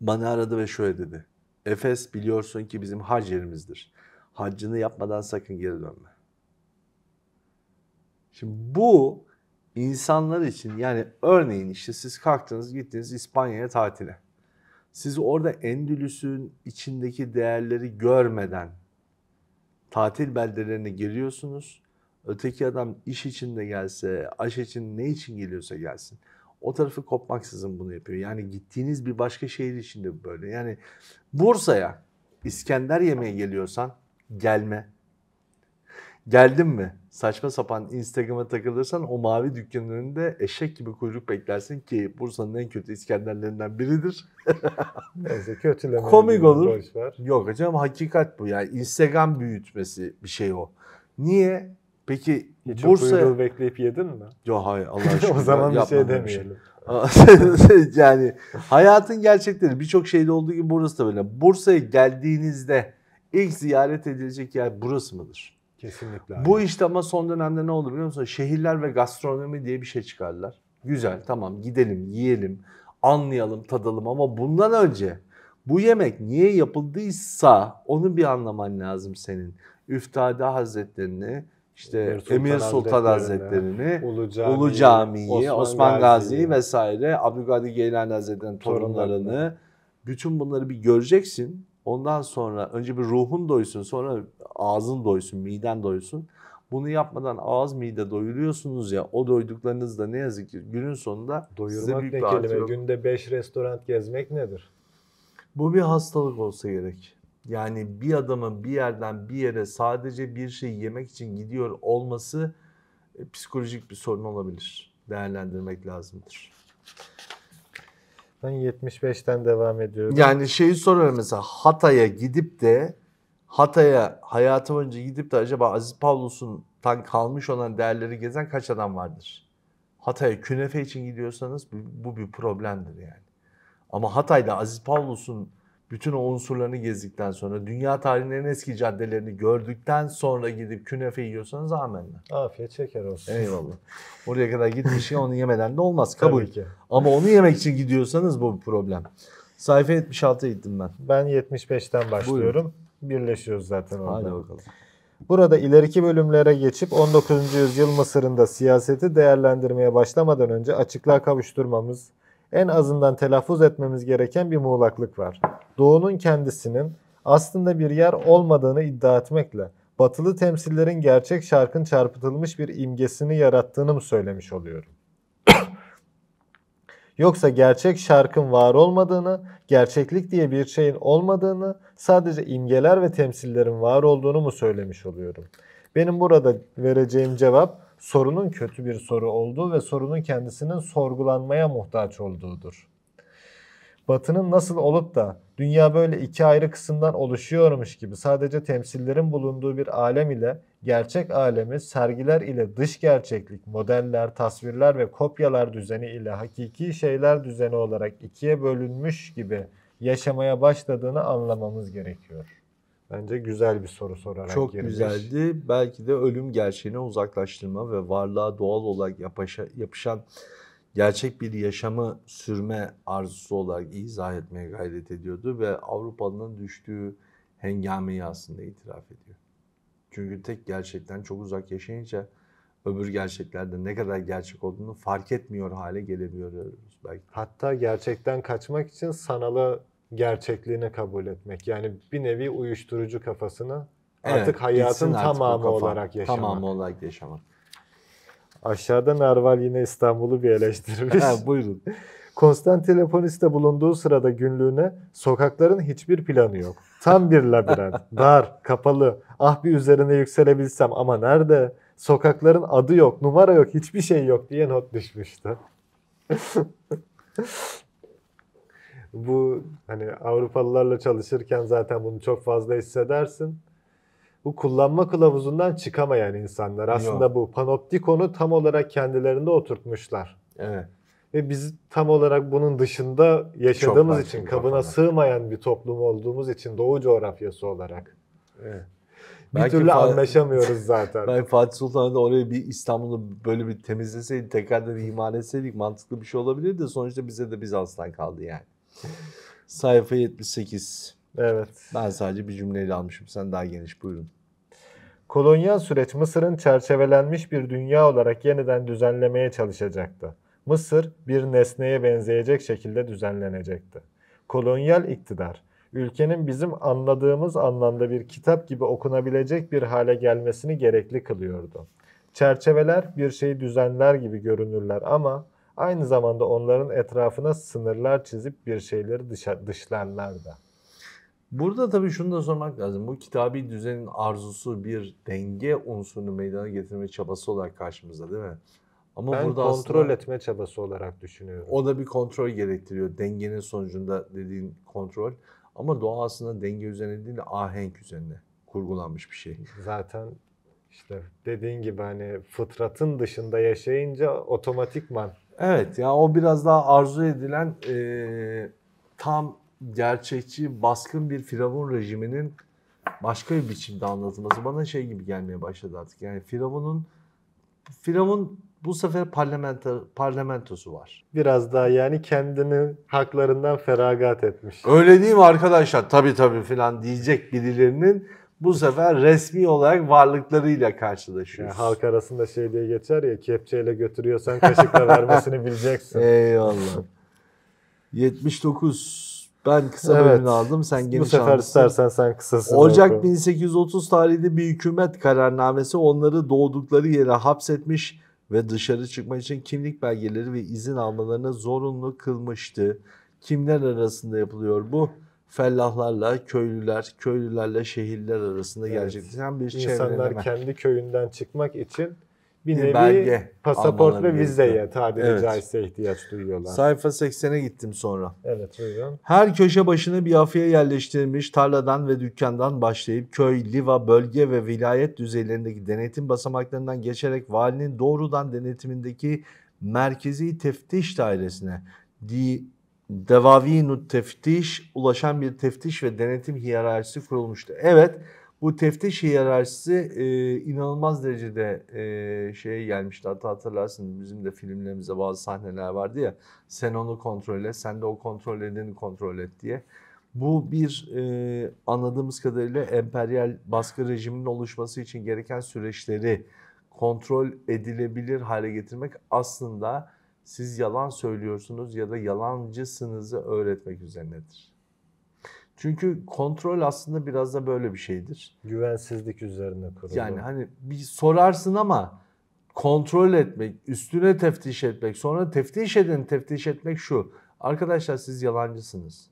bana aradı ve şöyle dedi. Efes biliyorsun ki bizim hac yerimizdir. Haccını yapmadan sakın geri dönme. Şimdi bu insanlar için yani örneğin işte siz kalktınız gittiniz İspanya'ya tatile. Siz orada Endülüs'ün içindeki değerleri görmeden tatil beldelerine giriyorsunuz. Öteki adam iş için de gelse, aş için ne için geliyorsa gelsin. O tarafı kopmaksızın bunu yapıyor. Yani gittiğiniz bir başka şehir içinde böyle. Yani Bursa'ya İskender yemeye geliyorsan gelme. Geldin mi? Saçma sapan Instagram'a takılırsan o mavi dükkanın önünde eşek gibi kuyruk beklersin ki Bursa'nın en kötü İskenderlerinden biridir. Neyse kötüleme. Komik olur. Yok hocam hakikat bu yani Instagram büyütmesi bir şey o. Niye? Peki Hiç Bursa... Hiç bekleyip yedin mi? Yok hayır Allah aşkına. o zaman bir şey demeyelim. yani hayatın gerçekleri birçok şeyde olduğu gibi burası da böyle. Bursa'ya geldiğinizde ilk ziyaret edilecek yer burası mıdır? Kesinlikle. Abi. Bu işte ama son dönemde ne oldu biliyor musun? Şehirler ve gastronomi diye bir şey çıkardılar. Güzel tamam gidelim yiyelim anlayalım tadalım ama bundan önce bu yemek niye yapıldıysa onu bir anlaman lazım senin. Üftade Hazretlerini, işte Emir Sultan, Emir Sultan Hazretlerini, Hazretlerini Ulu, Camii, Ulu Camii'yi, Osman, Osman Gazi'yi Gazi vesaire Abdülkadir Geylani Hazretleri'nin torunlarını, torunlarını bütün bunları bir göreceksin. Ondan sonra önce bir ruhun doysun, sonra ağzın doysun, miden doysun. Bunu yapmadan ağız mide doyuluyorsunuz ya o doyduklarınız da ne yazık ki günün sonunda Doyurmak ne kelime? Günde 5 restoran gezmek nedir? Bu bir hastalık olsa gerek. Yani bir adamın bir yerden bir yere sadece bir şey yemek için gidiyor olması e, psikolojik bir sorun olabilir. Değerlendirmek lazımdır. Ben 75'ten devam ediyorum. Yani şeyi soruyorum mesela Hatay'a gidip de Hatay'a hayatı boyunca gidip de acaba Aziz Pavlus'tan kalmış olan değerleri gezen kaç adam vardır? Hatay'a künefe için gidiyorsanız bu, bu bir problemdir yani. Ama Hatay'da Aziz Pavlus'un bütün o unsurlarını gezdikten sonra, dünya tarihinin eski caddelerini gördükten sonra gidip künefe yiyorsanız amenna. Afiyet şeker olsun. Eyvallah. Buraya kadar gitmiş gitmişken onu yemeden de olmaz kabul. Tabii ki. Ama onu yemek için gidiyorsanız bu bir problem. Sayfa 76'ya gittim ben. Ben 75'ten başlıyorum. Buyurun. Birleşiyoruz zaten orada. Hadi bakalım. Burada ileriki bölümlere geçip 19. yüzyıl Mısır'ında siyaseti değerlendirmeye başlamadan önce açıklığa kavuşturmamız en azından telaffuz etmemiz gereken bir muğlaklık var. Doğunun kendisinin aslında bir yer olmadığını iddia etmekle batılı temsillerin gerçek şarkın çarpıtılmış bir imgesini yarattığını mı söylemiş oluyorum? Yoksa gerçek şarkın var olmadığını, gerçeklik diye bir şeyin olmadığını, sadece imgeler ve temsillerin var olduğunu mu söylemiş oluyorum? Benim burada vereceğim cevap sorunun kötü bir soru olduğu ve sorunun kendisinin sorgulanmaya muhtaç olduğudur. Batının nasıl olup da dünya böyle iki ayrı kısımdan oluşuyormuş gibi sadece temsillerin bulunduğu bir alem ile gerçek alemi sergiler ile dış gerçeklik, modeller, tasvirler ve kopyalar düzeni ile hakiki şeyler düzeni olarak ikiye bölünmüş gibi yaşamaya başladığını anlamamız gerekiyor. Bence güzel bir soru sorarak Çok girmiş. güzeldi. Belki de ölüm gerçeğine uzaklaştırma ve varlığa doğal olarak yapışa, yapışan gerçek bir yaşamı sürme arzusu olarak izah etmeye gayret ediyordu ve Avrupa'nın düştüğü hengameyi aslında itiraf ediyor. Çünkü tek gerçekten çok uzak yaşayınca öbür gerçeklerde ne kadar gerçek olduğunu fark etmiyor hale gelebiliyoruz belki. Hatta gerçekten kaçmak için sanalı gerçekliğini kabul etmek. Yani bir nevi uyuşturucu kafasını evet, artık hayatın artık tamamı kafa, olarak yaşamak. Tamamı olarak yaşamak. Aşağıda Narval yine İstanbul'u bir eleştirmiş. ha, buyurun. Konstantinopolis'te bulunduğu sırada günlüğüne sokakların hiçbir planı yok. Tam bir labirent. Dar, kapalı. Ah bir üzerine yükselebilsem ama nerede? Sokakların adı yok, numara yok, hiçbir şey yok diye not düşmüştü. Bu hani Avrupalılarla çalışırken zaten bunu çok fazla hissedersin. Bu kullanma kılavuzundan çıkamayan insanlar. Aslında Yok. bu panoptikonu tam olarak kendilerinde oturtmuşlar. Evet. Ve biz tam olarak bunun dışında yaşadığımız çok için, kabına kafalar. sığmayan bir toplum olduğumuz için doğu coğrafyası olarak. Evet. Bir Belki türlü Fat- anlaşamıyoruz zaten. ben Fatih Sultan'da orayı bir İstanbul'u böyle bir temizleseydik, tekrardan imal etseydik mantıklı bir şey olabilirdi. Sonuçta bize de Bizans'tan kaldı yani. Sayfa 78. Evet. Ben sadece bir cümleyle almışım. Sen daha geniş buyurun. Kolonyal süreç Mısır'ın çerçevelenmiş bir dünya olarak yeniden düzenlemeye çalışacaktı. Mısır bir nesneye benzeyecek şekilde düzenlenecekti. Kolonyal iktidar, ülkenin bizim anladığımız anlamda bir kitap gibi okunabilecek bir hale gelmesini gerekli kılıyordu. Çerçeveler bir şeyi düzenler gibi görünürler ama Aynı zamanda onların etrafına sınırlar çizip bir şeyleri dışa, dışlarlar da. Burada tabii şunu da sormak lazım. Bu kitabi düzenin arzusu bir denge unsurunu meydana getirme çabası olarak karşımızda değil mi? Ama ben burada kontrol etme çabası olarak düşünüyorum. O da bir kontrol gerektiriyor. Dengenin sonucunda dediğin kontrol. Ama doğa aslında denge üzerine değil de ahenk üzerine kurgulanmış bir şey. Zaten işte dediğin gibi hani fıtratın dışında yaşayınca otomatikman Evet ya o biraz daha arzu edilen e, tam gerçekçi baskın bir firavun rejiminin başka bir biçimde anlatılması bana şey gibi gelmeye başladı artık. Yani firavunun firavun bu sefer parlamento, parlamentosu var. Biraz daha yani kendini haklarından feragat etmiş. Öyle değil mi arkadaşlar? Tabii tabii filan diyecek birilerinin bu sefer resmi olarak varlıklarıyla karşılaşıyoruz. Yani halk arasında şey diye geçer ya kepçeyle götürüyorsan kaşıkla vermesini bileceksin. Eyvallah. 79 ben kısa evet. bölümünü aldım. Sen geniş Bu sefer almışsın. istersen sen kısasını Ocak oku. 1830 tarihinde bir hükümet kararnamesi onları doğdukları yere hapsetmiş ve dışarı çıkmak için kimlik belgeleri ve izin almalarına zorunlu kılmıştı. Kimler arasında yapılıyor bu? fellahlarla, köylüler, köylülerle şehirler arasında evet. gerçekleşen bir İnsanlar kendi köyünden çıkmak için bir, bir nevi belge pasaport ve vizeye tabiri evet. caizse ihtiyaç duyuyorlar. Sayfa 80'e gittim sonra. Evet buyurun. Her köşe başına bir afiye yerleştirilmiş tarladan ve dükkandan başlayıp köy, liva, bölge ve vilayet düzeylerindeki denetim basamaklarından geçerek valinin doğrudan denetimindeki merkezi teftiş dairesine, devavinu teftiş, ulaşan bir teftiş ve denetim hiyerarşisi kurulmuştu. Evet, bu teftiş hiyerarşisi e, inanılmaz derecede e, şeye gelmişti. Hatta hatırlarsınız bizim de filmlerimizde bazı sahneler vardı ya. Sen onu kontrol et, sen de o kontrol edeni kontrol et diye. Bu bir e, anladığımız kadarıyla emperyal baskı rejiminin oluşması için gereken süreçleri kontrol edilebilir hale getirmek aslında siz yalan söylüyorsunuz ya da yalancısınızı öğretmek üzerinedir. Çünkü kontrol aslında biraz da böyle bir şeydir. Güvensizlik üzerine kurulu. Yani hani bir sorarsın ama kontrol etmek, üstüne teftiş etmek, sonra teftiş edin, teftiş etmek şu. Arkadaşlar siz yalancısınız.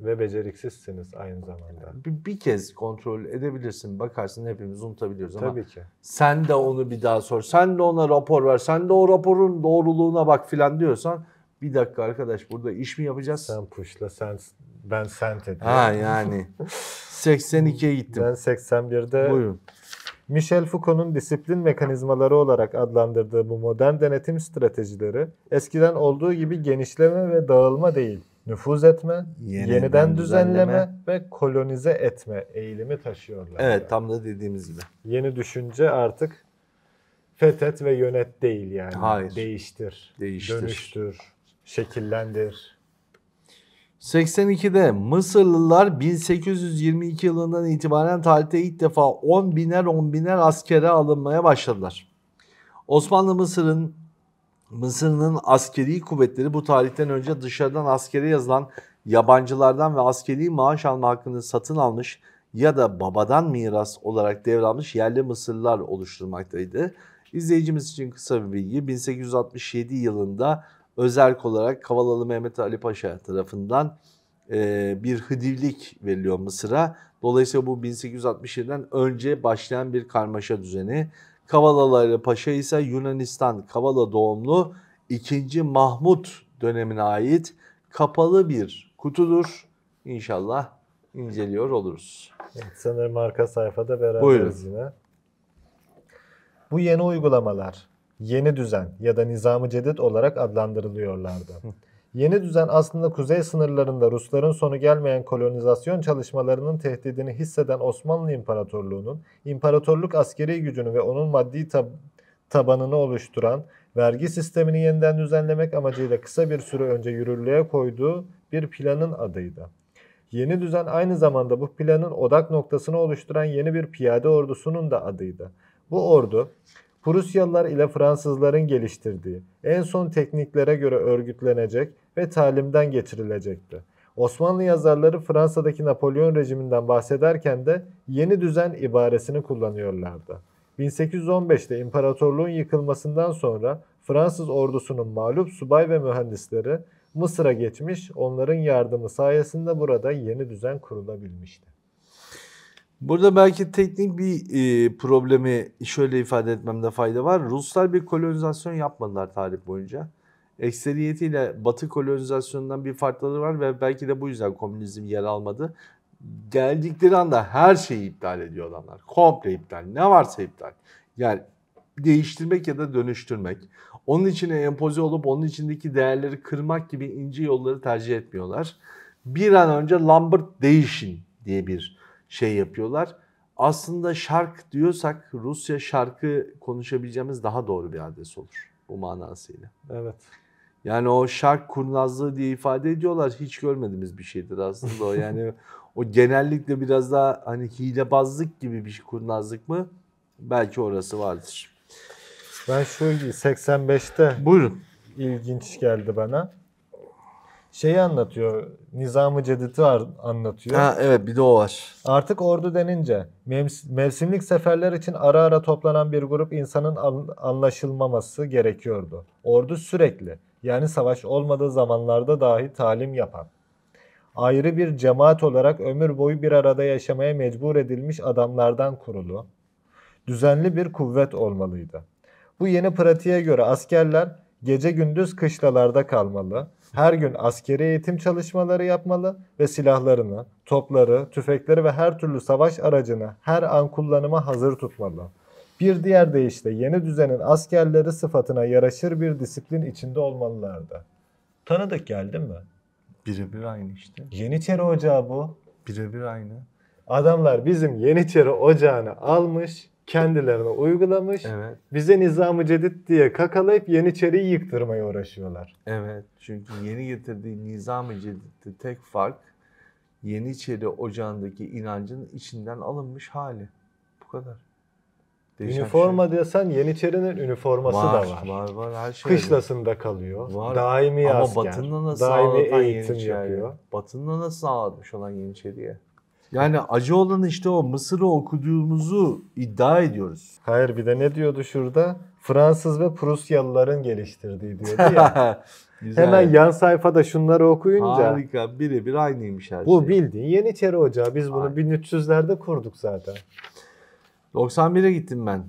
Ve beceriksizsiniz aynı zamanda. Bir, bir kez kontrol edebilirsin. Bakarsın hepimiz unutabiliyoruz ama Tabii ki. sen de onu bir daha sor. Sen de ona rapor ver. Sen de o raporun doğruluğuna bak filan diyorsan bir dakika arkadaş burada iş mi yapacağız? Sen puşla sen ben sent ediyorum. Ha yani. 82'ye gittim. Ben 81'de Buyurun. Michel Foucault'un disiplin mekanizmaları olarak adlandırdığı bu modern denetim stratejileri eskiden olduğu gibi genişleme ve dağılma değil, nüfuz etme, yeniden, yeniden düzenleme, düzenleme ve kolonize etme eğilimi taşıyorlar. Evet, yani. tam da dediğimiz gibi. Yeni düşünce artık fethet ve yönet değil yani. Hayır. Değiştir, Değiştir. dönüştür, şekillendir. 82'de Mısırlılar 1822 yılından itibaren tarihte ilk defa 10 biner 10 biner askere alınmaya başladılar. Osmanlı Mısır'ın Mısır'ın askeri kuvvetleri bu tarihten önce dışarıdan askere yazılan yabancılardan ve askeri maaş alma hakkını satın almış ya da babadan miras olarak devralmış yerli Mısırlılar oluşturmaktaydı. İzleyicimiz için kısa bir bilgi 1867 yılında özerk olarak Kavalalı Mehmet Ali Paşa tarafından e, bir hıdivlik veriliyor Mısır'a. Dolayısıyla bu 1867'den önce başlayan bir karmaşa düzeni. Kavalaları Paşa ise Yunanistan Kavala doğumlu 2. Mahmut dönemine ait kapalı bir kutudur. İnşallah inceliyor oluruz. Evet, sanırım arka sayfada beraberiz Buyurun. yine. Bu yeni uygulamalar yeni düzen ya da nizamı cedid olarak adlandırılıyorlardı. Yeni düzen aslında kuzey sınırlarında Rusların sonu gelmeyen kolonizasyon çalışmalarının tehdidini hisseden Osmanlı İmparatorluğu'nun, imparatorluk askeri gücünü ve onun maddi tab tabanını oluşturan vergi sistemini yeniden düzenlemek amacıyla kısa bir süre önce yürürlüğe koyduğu bir planın adıydı. Yeni düzen aynı zamanda bu planın odak noktasını oluşturan yeni bir piyade ordusunun da adıydı. Bu ordu Prusyalılar ile Fransızların geliştirdiği en son tekniklere göre örgütlenecek ve talimden geçirilecekti. Osmanlı yazarları Fransa'daki Napolyon rejiminden bahsederken de yeni düzen ibaresini kullanıyorlardı. 1815'te imparatorluğun yıkılmasından sonra Fransız ordusunun mağlup subay ve mühendisleri Mısır'a geçmiş, onların yardımı sayesinde burada yeni düzen kurulabilmişti. Burada belki teknik bir e, problemi şöyle ifade etmemde fayda var. Ruslar bir kolonizasyon yapmadılar tarih boyunca. Ekseriyetiyle Batı kolonizasyonundan bir farklılığı var ve belki de bu yüzden komünizm yer almadı. Geldikleri anda her şeyi iptal ediyor adamlar. Komple iptal. Ne varsa iptal. Yani değiştirmek ya da dönüştürmek. Onun içine empoze olup onun içindeki değerleri kırmak gibi ince yolları tercih etmiyorlar. Bir an önce Lambert değişin diye bir şey yapıyorlar. Aslında şark diyorsak Rusya şarkı konuşabileceğimiz daha doğru bir adres olur bu manasıyla. Evet. Yani o şark kurnazlığı diye ifade ediyorlar. Hiç görmediğimiz bir şeydir aslında o. Yani o genellikle biraz daha hani hilebazlık gibi bir şey, kurnazlık mı? Belki orası vardır. Ben şu 85'te Buyurun. ilginç geldi bana şeyi anlatıyor. Nizamı Cedid'i anlatıyor. Ha evet bir de o var. Artık ordu denince mevsimlik seferler için ara ara toplanan bir grup insanın anlaşılmaması gerekiyordu. Ordu sürekli yani savaş olmadığı zamanlarda dahi talim yapan ayrı bir cemaat olarak ömür boyu bir arada yaşamaya mecbur edilmiş adamlardan kurulu, düzenli bir kuvvet olmalıydı. Bu yeni pratiğe göre askerler gece gündüz kışlalarda kalmalı, her gün askeri eğitim çalışmaları yapmalı ve silahlarını, topları, tüfekleri ve her türlü savaş aracını her an kullanıma hazır tutmalı. Bir diğer deyişle yeni düzenin askerleri sıfatına yaraşır bir disiplin içinde olmalılardı. Tanıdık geldi mi? Birebir aynı işte. Yeniçeri Ocağı bu. Birebir aynı. Adamlar bizim Yeniçeri Ocağı'nı almış, kendilerine uygulamış. Evet. Bize nizamı cedid diye kakalayıp Yeniçeri'yi yıktırmaya uğraşıyorlar. Evet. Çünkü yeni getirdiği nizamı cedidde tek fark Yeniçeri ocağındaki inancın içinden alınmış hali. Bu kadar. Değişen şey Üniforma şey. desen Yeniçeri'nin üniforması var, da var. Var var her şey. Kışlasında var. kalıyor. Var. Daimi Ama asker. Batın'da nasıl daimi eğitim Yeniçeri. yapıyor. Batı'nda nasıl ağlatmış olan Yeniçeri'ye? Yani acı olan işte o Mısır'ı okuduğumuzu iddia ediyoruz. Hayır bir de ne diyordu şurada? Fransız ve Prusyalıların geliştirdiği diyordu ya. Güzel. Hemen yan sayfada şunları okuyunca. Harika Biri bir aynıymış her Bu şey. bildiğin Yeniçeri Ocağı. Biz bunu Aynen. 1300'lerde kurduk zaten. 91'e gittim ben.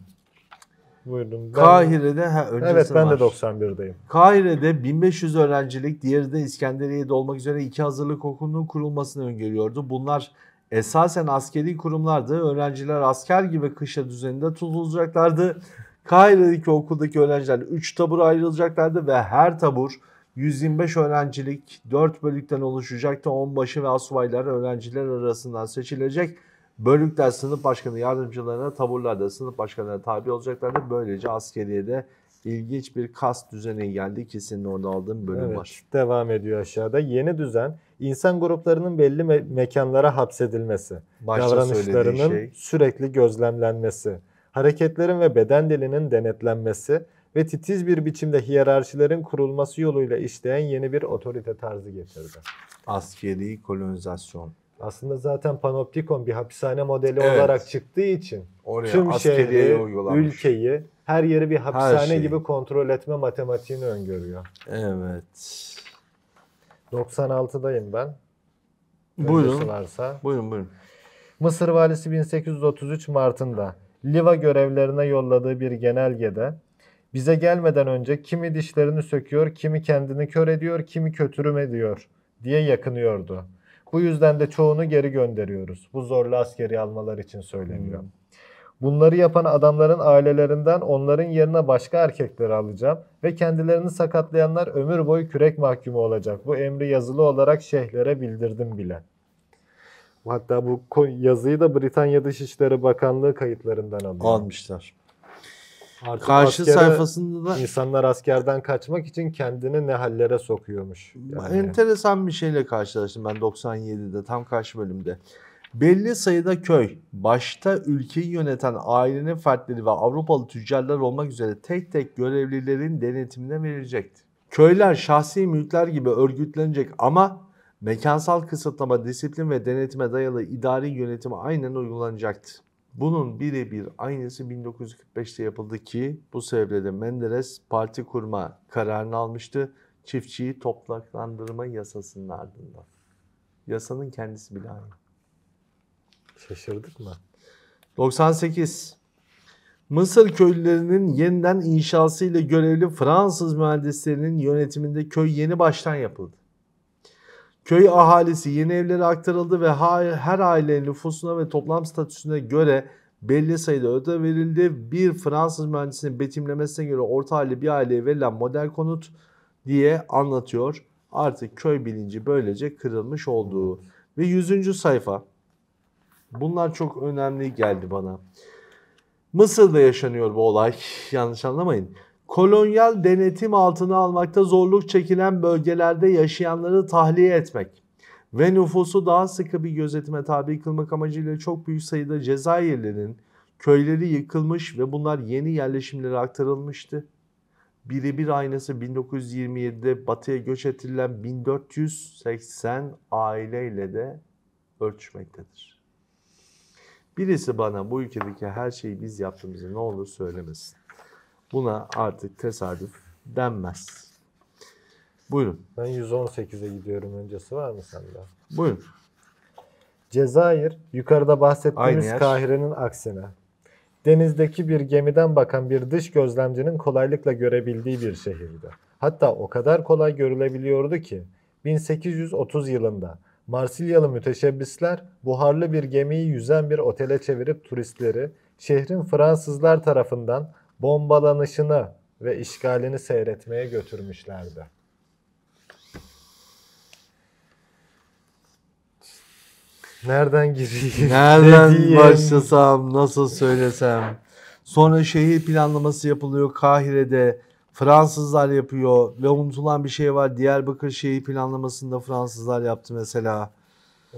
Buyurun. Ben, Kahire'de ha, Evet ben de 91'deyim. Kahire'de 1500 öğrencilik, diğeri de İskenderiye'de olmak üzere iki hazırlık okulunun kurulmasını öngörüyordu. Bunlar Esasen askeri kurumlarda öğrenciler asker gibi kışa düzeninde tutulacaklardı. Kahire'deki okuldaki öğrenciler 3 tabur ayrılacaklardı ve her tabur 125 öğrencilik 4 bölükten oluşacaktı. Onbaşı ve asubaylar öğrenciler arasından seçilecek. Bölükler sınıf başkanı yardımcılarına taburlarda sınıf başkanlarına tabi olacaklardı. Böylece askeriyede ilginç bir kas düzene geldi. ki Kesin orada aldığım bölüm evet, var. Devam ediyor aşağıda. Yeni düzen insan gruplarının belli me- mekanlara hapsedilmesi, Başta davranışlarının şey. sürekli gözlemlenmesi, hareketlerin ve beden dilinin denetlenmesi ve titiz bir biçimde hiyerarşilerin kurulması yoluyla işleyen yeni bir otorite tarzı getirdi. Askeri kolonizasyon. Aslında zaten panoptikon bir hapishane modeli evet. olarak çıktığı için Oraya, tüm şehri, ülkeyi her yeri bir hapishane şey. gibi kontrol etme matematiğini öngörüyor. Evet. 96'dayım ben. Buyurun. varsa. Buyurun buyurun. Mısır valisi 1833 Mart'ında Liva görevlerine yolladığı bir genelgede bize gelmeden önce kimi dişlerini söküyor, kimi kendini kör ediyor, kimi kötürüm ediyor diye yakınıyordu. Bu yüzden de çoğunu geri gönderiyoruz. Bu zorlu askeri almalar için söyleniyor. Hmm. Bunları yapan adamların ailelerinden onların yerine başka erkekleri alacağım ve kendilerini sakatlayanlar ömür boyu kürek mahkumu olacak. Bu emri yazılı olarak şeyhlere bildirdim bile. Hatta bu yazıyı da Britanya Dışişleri Bakanlığı kayıtlarından alıyor. Almışlar. Artık Karşı askere, sayfasında da insanlar askerden kaçmak için kendini ne hallere sokuyormuş. Yani. Enteresan bir şeyle karşılaştım ben 97'de tam karşı bölümde. Belli sayıda köy, başta ülkeyi yöneten ailenin fertleri ve Avrupalı tüccarlar olmak üzere tek tek görevlilerin denetimine verilecekti. Köyler şahsi mülkler gibi örgütlenecek ama mekansal kısıtlama, disiplin ve denetime dayalı idari yönetimi aynen uygulanacaktı. Bunun birebir aynısı 1945'te yapıldı ki bu sebeple de Menderes parti kurma kararını almıştı çiftçiyi toplaklandırma yasasının ardından. Yasanın kendisi bile aynı. Şaşırdık mı? 98. Mısır köylülerinin yeniden inşasıyla görevli Fransız mühendislerinin yönetiminde köy yeni baştan yapıldı. Köy ahalisi yeni evlere aktarıldı ve her ailenin nüfusuna ve toplam statüsüne göre belli sayıda öde verildi. Bir Fransız mühendisinin betimlemesine göre orta halli bir aileye verilen model konut diye anlatıyor. Artık köy bilinci böylece kırılmış olduğu. Ve 100. sayfa Bunlar çok önemli geldi bana. Mısır'da yaşanıyor bu olay. Yanlış anlamayın. Kolonyal denetim altına almakta zorluk çekilen bölgelerde yaşayanları tahliye etmek ve nüfusu daha sıkı bir gözetime tabi kılmak amacıyla çok büyük sayıda Cezayirlilerin köyleri yıkılmış ve bunlar yeni yerleşimlere aktarılmıştı. Biri bir aynası 1927'de batıya göç ettirilen 1480 aileyle de ölçmektedir. Birisi bana bu ülkedeki her şeyi biz yaptığımızı ne olur söylemesin. Buna artık tesadüf denmez. Buyurun. Ben 118'e gidiyorum. Öncesi var mı sende? Buyurun. Cezayir, yukarıda bahsettiğimiz Kahire'nin aksine. Denizdeki bir gemiden bakan bir dış gözlemcinin kolaylıkla görebildiği bir şehirdi. Hatta o kadar kolay görülebiliyordu ki 1830 yılında Marsilyalı müteşebbisler buharlı bir gemiyi yüzen bir otele çevirip turistleri şehrin Fransızlar tarafından bombalanışını ve işgalini seyretmeye götürmüşlerdi. Nereden gireyim? Nereden başlasam, nasıl söylesem? Sonra şehir planlaması yapılıyor Kahire'de. Fransızlar yapıyor ve unutulan bir şey var. Diyarbakır şeyi planlamasında Fransızlar yaptı mesela.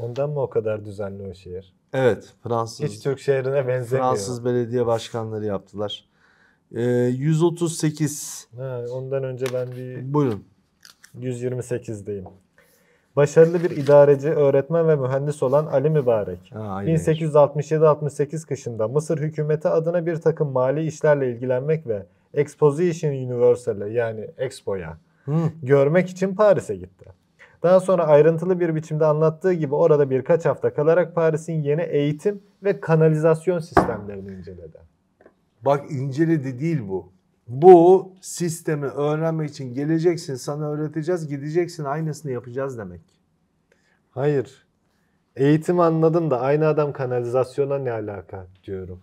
Ondan mı o kadar düzenli o şehir? Evet. Fransız. Hiç Türk şehrine benzemiyor. Fransız belediye başkanları yaptılar. Ee, 138. Ha, ondan önce ben bir... Buyurun. 128'deyim. Başarılı bir idareci, öğretmen ve mühendis olan Ali Mübarek. 1867-68 kışında Mısır hükümeti adına bir takım mali işlerle ilgilenmek ve Exposition Universal'e yani Expo'ya görmek için Paris'e gitti. Daha sonra ayrıntılı bir biçimde anlattığı gibi orada birkaç hafta kalarak Paris'in yeni eğitim ve kanalizasyon sistemlerini inceledi. Bak inceledi değil bu. Bu sistemi öğrenmek için geleceksin, sana öğreteceğiz, gideceksin, aynısını yapacağız demek. Hayır. Eğitim anladım da aynı adam kanalizasyona ne alaka diyorum.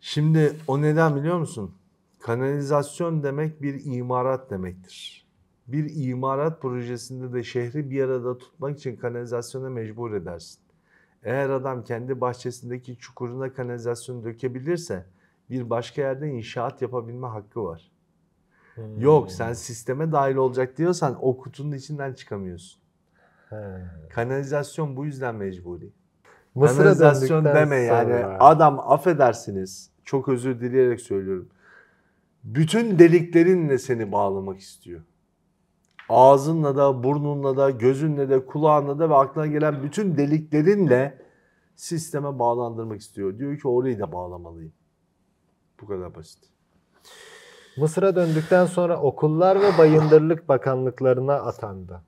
Şimdi o neden biliyor musun? Kanalizasyon demek bir imarat demektir. Bir imarat projesinde de şehri bir arada tutmak için kanalizasyona mecbur edersin. Eğer adam kendi bahçesindeki çukuruna kanalizasyonu dökebilirse bir başka yerde inşaat yapabilme hakkı var. Hmm. Yok sen sisteme dahil olacak diyorsan o kutunun içinden çıkamıyorsun. He. Kanalizasyon bu yüzden mecburi. Mısır'a kanalizasyon deme yani sonra. adam affedersiniz çok özür dileyerek söylüyorum bütün deliklerinle seni bağlamak istiyor. Ağzınla da, burnunla da, gözünle de, kulağınla da ve aklına gelen bütün deliklerinle sisteme bağlandırmak istiyor. Diyor ki orayı da bağlamalıyım. Bu kadar basit. Mısır'a döndükten sonra okullar ve bayındırlık bakanlıklarına atandı.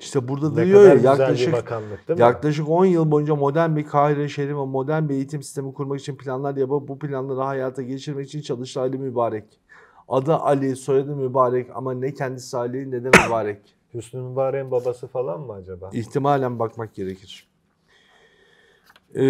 İşte burada ne diyor ya yaklaşık, bakanlık, yaklaşık 10 yıl boyunca modern bir Kahire şehri ve modern bir eğitim sistemi kurmak için planlar yapıp bu planları hayata geçirmek için çalıştı Ali Mübarek. Adı Ali, soyadı Mübarek ama ne kendisi Ali ne de Mübarek. Hüsnü Mübarek'in babası falan mı acaba? İhtimalen bakmak gerekir. Ee,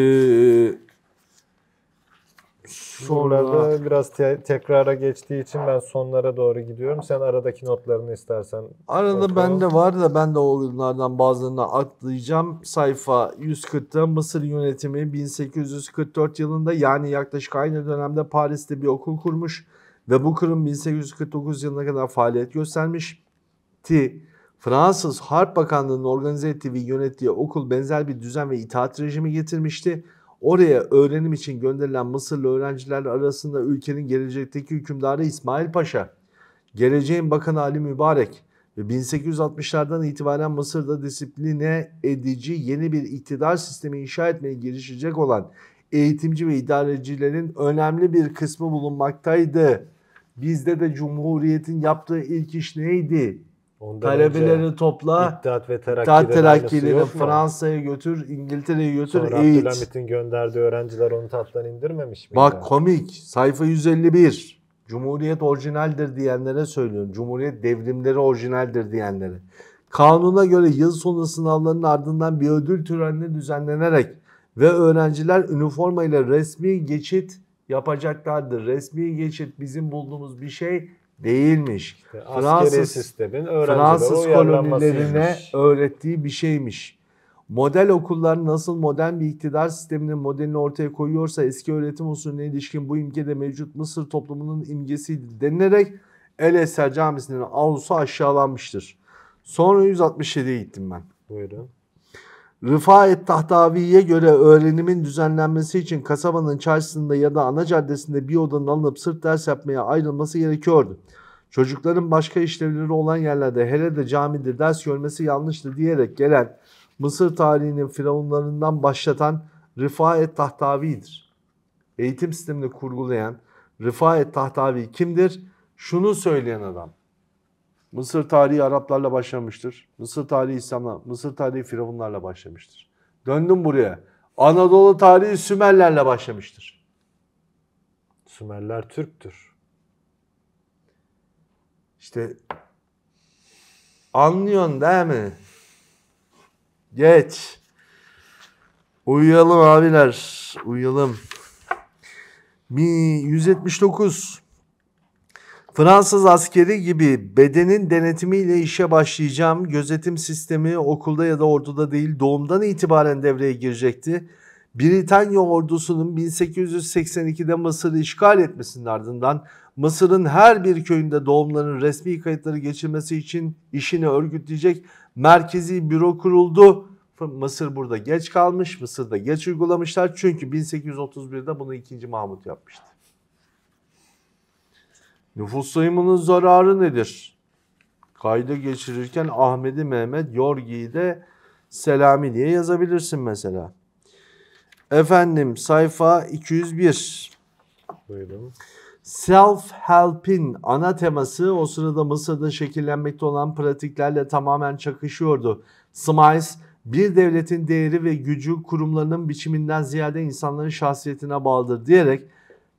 Sorularda biraz te- tekrara geçtiği için ben sonlara doğru gidiyorum. Sen aradaki notlarını istersen. Arada bende var da ben de o günlerden bazılarını atlayacağım. Sayfa 140'ta Mısır yönetimi 1844 yılında yani yaklaşık aynı dönemde Paris'te bir okul kurmuş ve bu kurum 1849 yılına kadar faaliyet göstermişti. Fransız Harp Bakanlığı'nın organize ettiği ve yönettiği okul benzer bir düzen ve itaat rejimi getirmişti. Oraya öğrenim için gönderilen Mısırlı öğrenciler arasında ülkenin gelecekteki hükümdarı İsmail Paşa, geleceğin bakanı Ali Mübarek ve 1860'lardan itibaren Mısır'da disipline edici yeni bir iktidar sistemi inşa etmeye girişecek olan eğitimci ve idarecilerin önemli bir kısmı bulunmaktaydı. Bizde de Cumhuriyet'in yaptığı ilk iş neydi? Ondan Talebeleri topla. İttihat ve Terakki'de Terakki'leri Fransa'ya götür, İngiltere'ye götür, Sonra eğit. Abdülhamit'in gönderdiği öğrenciler onu tahttan indirmemiş mi? Bak komik. Sayfa 151. Cumhuriyet orijinaldir diyenlere söylüyorum. Cumhuriyet devrimleri orijinaldir diyenlere. Kanuna göre yıl sonu sınavlarının ardından bir ödül töreni düzenlenerek ve öğrenciler üniforma ile resmi geçit yapacaklardır. Resmi geçit bizim bulduğumuz bir şey değilmiş. İşte Fransız sistemin Fransız kolonilerine öğrettiği bir şeymiş. Model okullar nasıl modern bir iktidar sisteminin modelini ortaya koyuyorsa eski öğretim usulüne ilişkin bu imge de mevcut Mısır toplumunun imgesiydi denilerek El Eser Camisi'nin avlusu aşağılanmıştır. Sonra 167'ye gittim ben. Buyurun. Rıfaet Tahtavi'ye göre öğrenimin düzenlenmesi için kasabanın çarşısında ya da ana caddesinde bir odanın alınıp sırt ders yapmaya ayrılması gerekiyordu. Çocukların başka işlevleri olan yerlerde hele de camide ders görmesi yanlıştı diyerek gelen Mısır tarihinin firavunlarından başlatan Rıfaet Tahtavi'dir. Eğitim sistemini kurgulayan Rıfaet Tahtavi kimdir? Şunu söyleyen adam. Mısır tarihi Araplarla başlamıştır. Mısır tarihi İslam'la, Mısır tarihi Firavunlarla başlamıştır. Döndüm buraya. Anadolu tarihi Sümerlerle başlamıştır. Sümerler Türktür. İşte anlıyorsun değil mi? Geç. Uyuyalım abiler. Uyuyalım. 179 Fransız askeri gibi bedenin denetimiyle işe başlayacağım. Gözetim sistemi okulda ya da orduda değil doğumdan itibaren devreye girecekti. Britanya ordusunun 1882'de Mısır'ı işgal etmesinin ardından Mısır'ın her bir köyünde doğumların resmi kayıtları geçilmesi için işini örgütleyecek merkezi büro kuruldu. Mısır burada geç kalmış, Mısır'da geç uygulamışlar çünkü 1831'de bunu 2. Mahmut yapmıştı. Nüfus sayımının zararı nedir? Kayda geçirirken Ahmeti Mehmet Yorgi'yi de Selami diye yazabilirsin mesela. Efendim sayfa 201. Buyurun. Self-help'in ana teması o sırada Mısır'da şekillenmekte olan pratiklerle tamamen çakışıyordu. Smiles bir devletin değeri ve gücü kurumlarının biçiminden ziyade insanların şahsiyetine bağlıdır diyerek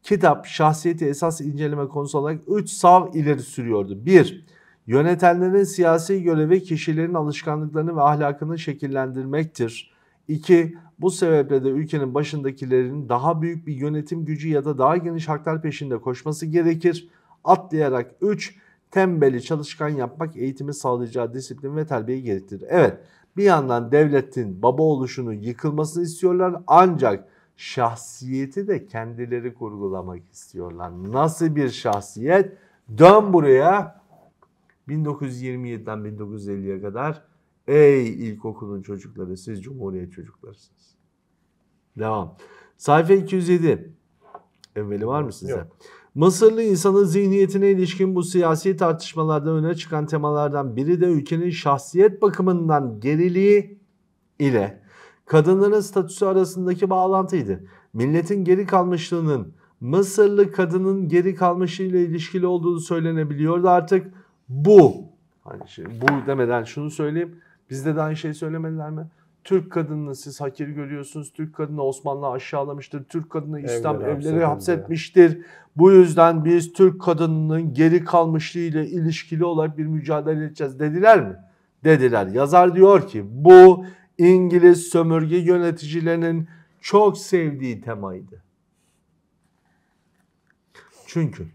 kitap şahsiyeti esas inceleme konusu olarak 3 sav ileri sürüyordu. 1. Yönetenlerin siyasi görevi kişilerin alışkanlıklarını ve ahlakını şekillendirmektir. 2. Bu sebeple de ülkenin başındakilerin daha büyük bir yönetim gücü ya da daha geniş haklar peşinde koşması gerekir. Atlayarak 3. Tembeli çalışkan yapmak eğitimi sağlayacağı disiplin ve terbiye gerektirir. Evet bir yandan devletin baba oluşunun yıkılmasını istiyorlar ancak şahsiyeti de kendileri kurgulamak istiyorlar. Nasıl bir şahsiyet? Dön buraya 1927'den 1950'ye kadar ey ilkokulun çocukları siz Cumhuriyet çocuklarısınız. Devam. Sayfa 207. Evveli var mı size? Yok. Mısırlı insanın zihniyetine ilişkin bu siyasi tartışmalarda öne çıkan temalardan biri de ülkenin şahsiyet bakımından geriliği ile kadınların statüsü arasındaki bağlantıydı. Milletin geri kalmışlığının Mısırlı kadının geri kalmışıyla ilişkili olduğunu söylenebiliyordu artık. Bu, hani şimdi bu demeden şunu söyleyeyim. Bizde de aynı şeyi söylemediler mi? Türk kadını siz hakir görüyorsunuz. Türk kadını Osmanlı aşağılamıştır. Türk kadını İslam evleri, evleri hapsetmiştir. Ya. Bu yüzden biz Türk kadınının geri kalmışlığı ile ilişkili olarak bir mücadele edeceğiz dediler mi? Dediler. Yazar diyor ki bu İngiliz sömürge yöneticilerinin çok sevdiği temaydı. Çünkü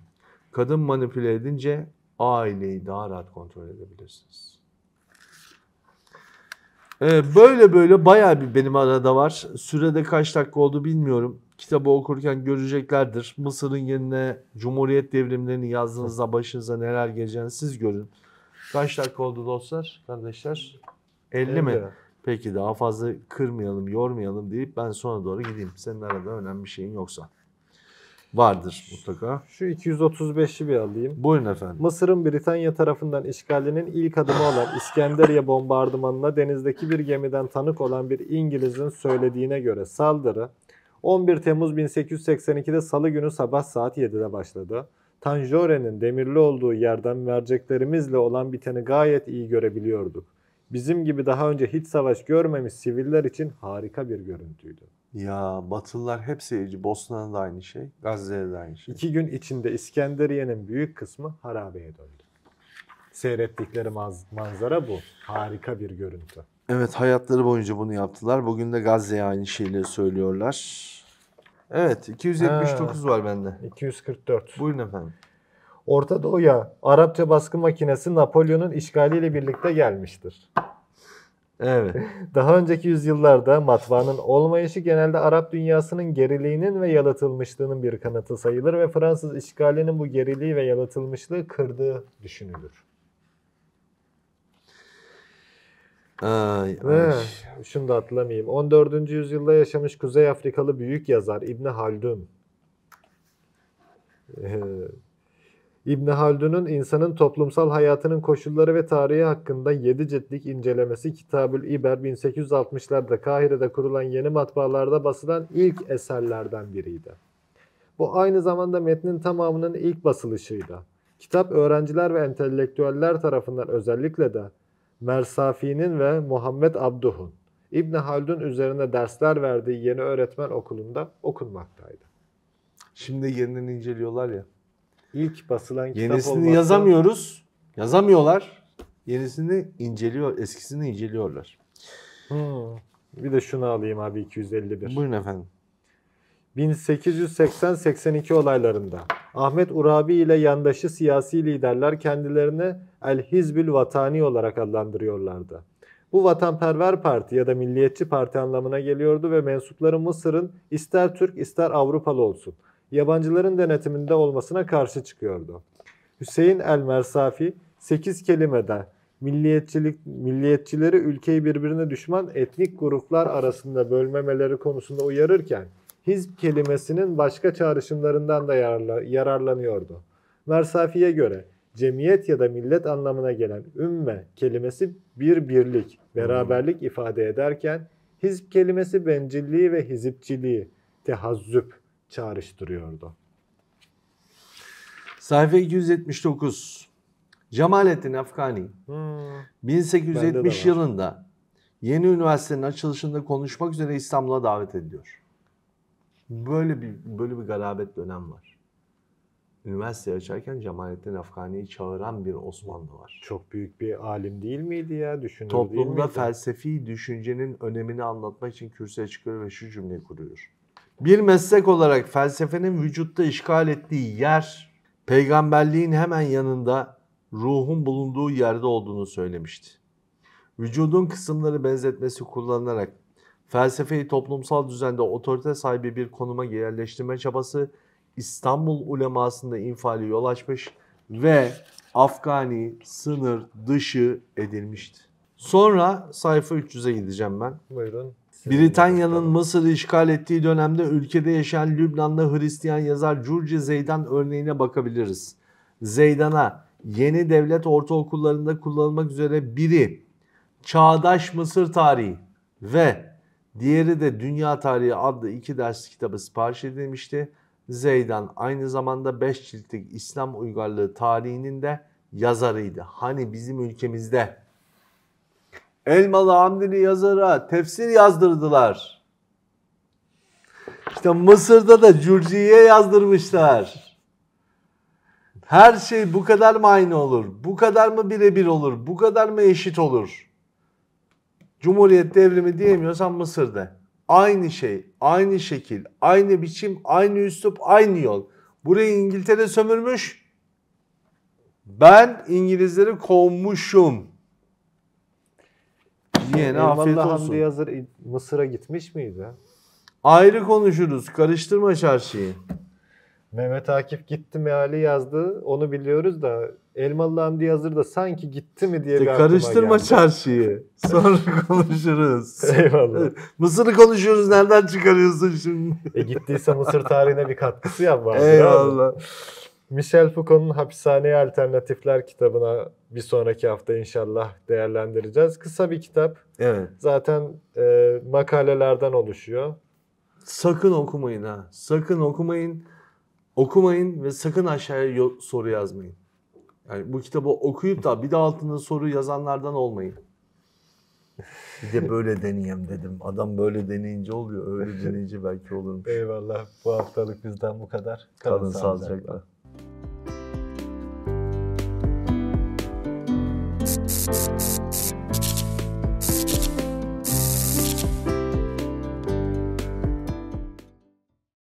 kadın manipüle edince aileyi daha rahat kontrol edebilirsiniz. Ee, böyle böyle baya bir benim arada var. Sürede kaç dakika oldu bilmiyorum. Kitabı okurken göreceklerdir. Mısır'ın yerine Cumhuriyet devrimlerini yazdığınızda başınıza neler geleceğini siz görün. Kaç dakika oldu dostlar, kardeşler? 50, 50. mi? Peki daha fazla kırmayalım, yormayalım deyip ben sona doğru gideyim. Senin arada önemli bir şeyin yoksa. Vardır mutlaka. Şu 235'i bir alayım. Buyurun efendim. Mısır'ın Britanya tarafından işgalinin ilk adımı olan İskenderiye bombardımanına denizdeki bir gemiden tanık olan bir İngiliz'in söylediğine göre saldırı 11 Temmuz 1882'de salı günü sabah saat 7'de başladı. Tanjore'nin demirli olduğu yerden merceklerimizle olan biteni gayet iyi görebiliyorduk bizim gibi daha önce hiç savaş görmemiş siviller için harika bir görüntüydü. Ya Batılılar hep seyirci. Bosna'da da aynı şey, Gazze'de de aynı şey. İki gün içinde İskenderiye'nin büyük kısmı harabeye döndü. Seyrettikleri manzara bu. Harika bir görüntü. Evet hayatları boyunca bunu yaptılar. Bugün de Gazze'ye aynı şeyleri söylüyorlar. Evet 279 ha, var bende. 244. Buyurun efendim. Orta Doğu'ya Arapça baskı makinesi Napolyon'un işgaliyle birlikte gelmiştir. Evet. Daha önceki yüzyıllarda matbaanın olmayışı genelde Arap dünyasının geriliğinin ve yalıtılmışlığının bir kanıtı sayılır ve Fransız işgalinin bu geriliği ve yalıtılmışlığı kırdığı düşünülür. Ay, ay. Şunu da atlamayayım. 14. yüzyılda yaşamış Kuzey Afrikalı büyük yazar İbni Haldun. Ee, İbn Haldun'un insanın toplumsal hayatının koşulları ve tarihi hakkında 7 ciltlik incelemesi Kitabül İber 1860'larda Kahire'de kurulan yeni matbaalarda basılan ilk eserlerden biriydi. Bu aynı zamanda metnin tamamının ilk basılışıydı. Kitap öğrenciler ve entelektüeller tarafından özellikle de Mersafi'nin ve Muhammed Abduh'un İbn Haldun üzerine dersler verdiği yeni öğretmen okulunda okunmaktaydı. Şimdi yeniden inceliyorlar ya. İlk basılan kitap Yenisini olmasa... yazamıyoruz. Yazamıyorlar. Yenisini inceliyor, eskisini inceliyorlar. Hmm. Bir de şunu alayım abi 251. Buyurun efendim. 1880-82 olaylarında Ahmet Urabi ile yandaşı siyasi liderler kendilerini El Hizbül Vatani olarak adlandırıyorlardı. Bu vatanperver parti ya da milliyetçi parti anlamına geliyordu ve mensupları Mısır'ın ister Türk ister Avrupalı olsun yabancıların denetiminde olmasına karşı çıkıyordu. Hüseyin El Mersafi 8 kelimede milliyetçilik milliyetçileri ülkeyi birbirine düşman etnik gruplar arasında bölmemeleri konusunda uyarırken hizb kelimesinin başka çağrışımlarından da yararlanıyordu. Mersafi'ye göre cemiyet ya da millet anlamına gelen ümme kelimesi bir birlik, beraberlik hmm. ifade ederken hizb kelimesi bencilliği ve hizipçiliği, tehazzüp, çağrıştırıyordu. Sayfa 279. Cemalettin Afgani hmm. 1870 yılında yeni üniversitenin açılışında konuşmak üzere İstanbul'a davet ediliyor. Böyle bir böyle bir garabet dönem var. Üniversite açarken Cemalettin Afgani'yi çağıran bir Osmanlı var. Çok büyük bir alim değil miydi ya? Düşünür Toplumda değil miydi? felsefi düşüncenin önemini anlatmak için kürsüye çıkıyor ve şu cümleyi kuruyor. Bir meslek olarak felsefenin vücutta işgal ettiği yer, peygamberliğin hemen yanında ruhun bulunduğu yerde olduğunu söylemişti. Vücudun kısımları benzetmesi kullanılarak felsefeyi toplumsal düzende otorite sahibi bir konuma yerleştirme çabası İstanbul ulemasında infali yol açmış ve Afgani sınır dışı edilmişti. Sonra sayfa 300'e gideceğim ben. Buyurun. Britanya'nın Mısır'ı işgal ettiği dönemde ülkede yaşayan Lübnanlı Hristiyan yazar Curci Zeydan örneğine bakabiliriz. Zeydan'a yeni devlet ortaokullarında kullanılmak üzere biri Çağdaş Mısır Tarihi ve diğeri de Dünya Tarihi adlı iki ders kitabı sipariş edilmişti. Zeydan aynı zamanda 5 ciltlik İslam uygarlığı tarihinin de yazarıydı. Hani bizim ülkemizde Elmalı Hamdini yazara tefsir yazdırdılar. İşte Mısır'da da Cürciye yazdırmışlar. Her şey bu kadar mı aynı olur? Bu kadar mı birebir olur? Bu kadar mı eşit olur? Cumhuriyet devrimi diyemiyorsan Mısır'da. Aynı şey, aynı şekil, aynı biçim, aynı üslup, aynı yol. Burayı İngiltere sömürmüş. Ben İngilizleri kovmuşum. Yine afiyet olsun. Hamdi hazır Mısır'a gitmiş miydi? Ayrı konuşuruz. Karıştırma çarşıyı. Mehmet Akif gitti mi meali yazdı. Onu biliyoruz da Elmalı Hamdi Yazır da sanki gitti mi diye bir Karıştırma geldi. çarşıyı. Sonra konuşuruz. Eyvallah. Mısır'ı konuşuyoruz. Nereden çıkarıyorsun şimdi? e gittiyse Mısır tarihine bir katkısı yapma. Eyvallah. Michel Foucault'un Hapishaneye Alternatifler kitabına bir sonraki hafta inşallah değerlendireceğiz. Kısa bir kitap. Evet. Zaten e, makalelerden oluşuyor. Sakın okumayın ha. Sakın okumayın. Okumayın ve sakın aşağıya soru yazmayın. Yani bu kitabı okuyup da bir de altında soru yazanlardan olmayın. Bir de böyle deneyeyim dedim. Adam böyle deneyince oluyor. Öyle deneyince belki olurmuş. Eyvallah. Bu haftalık bizden bu kadar. Kalın, Kalın sağlıcakla. sağlıcakla. Thank you.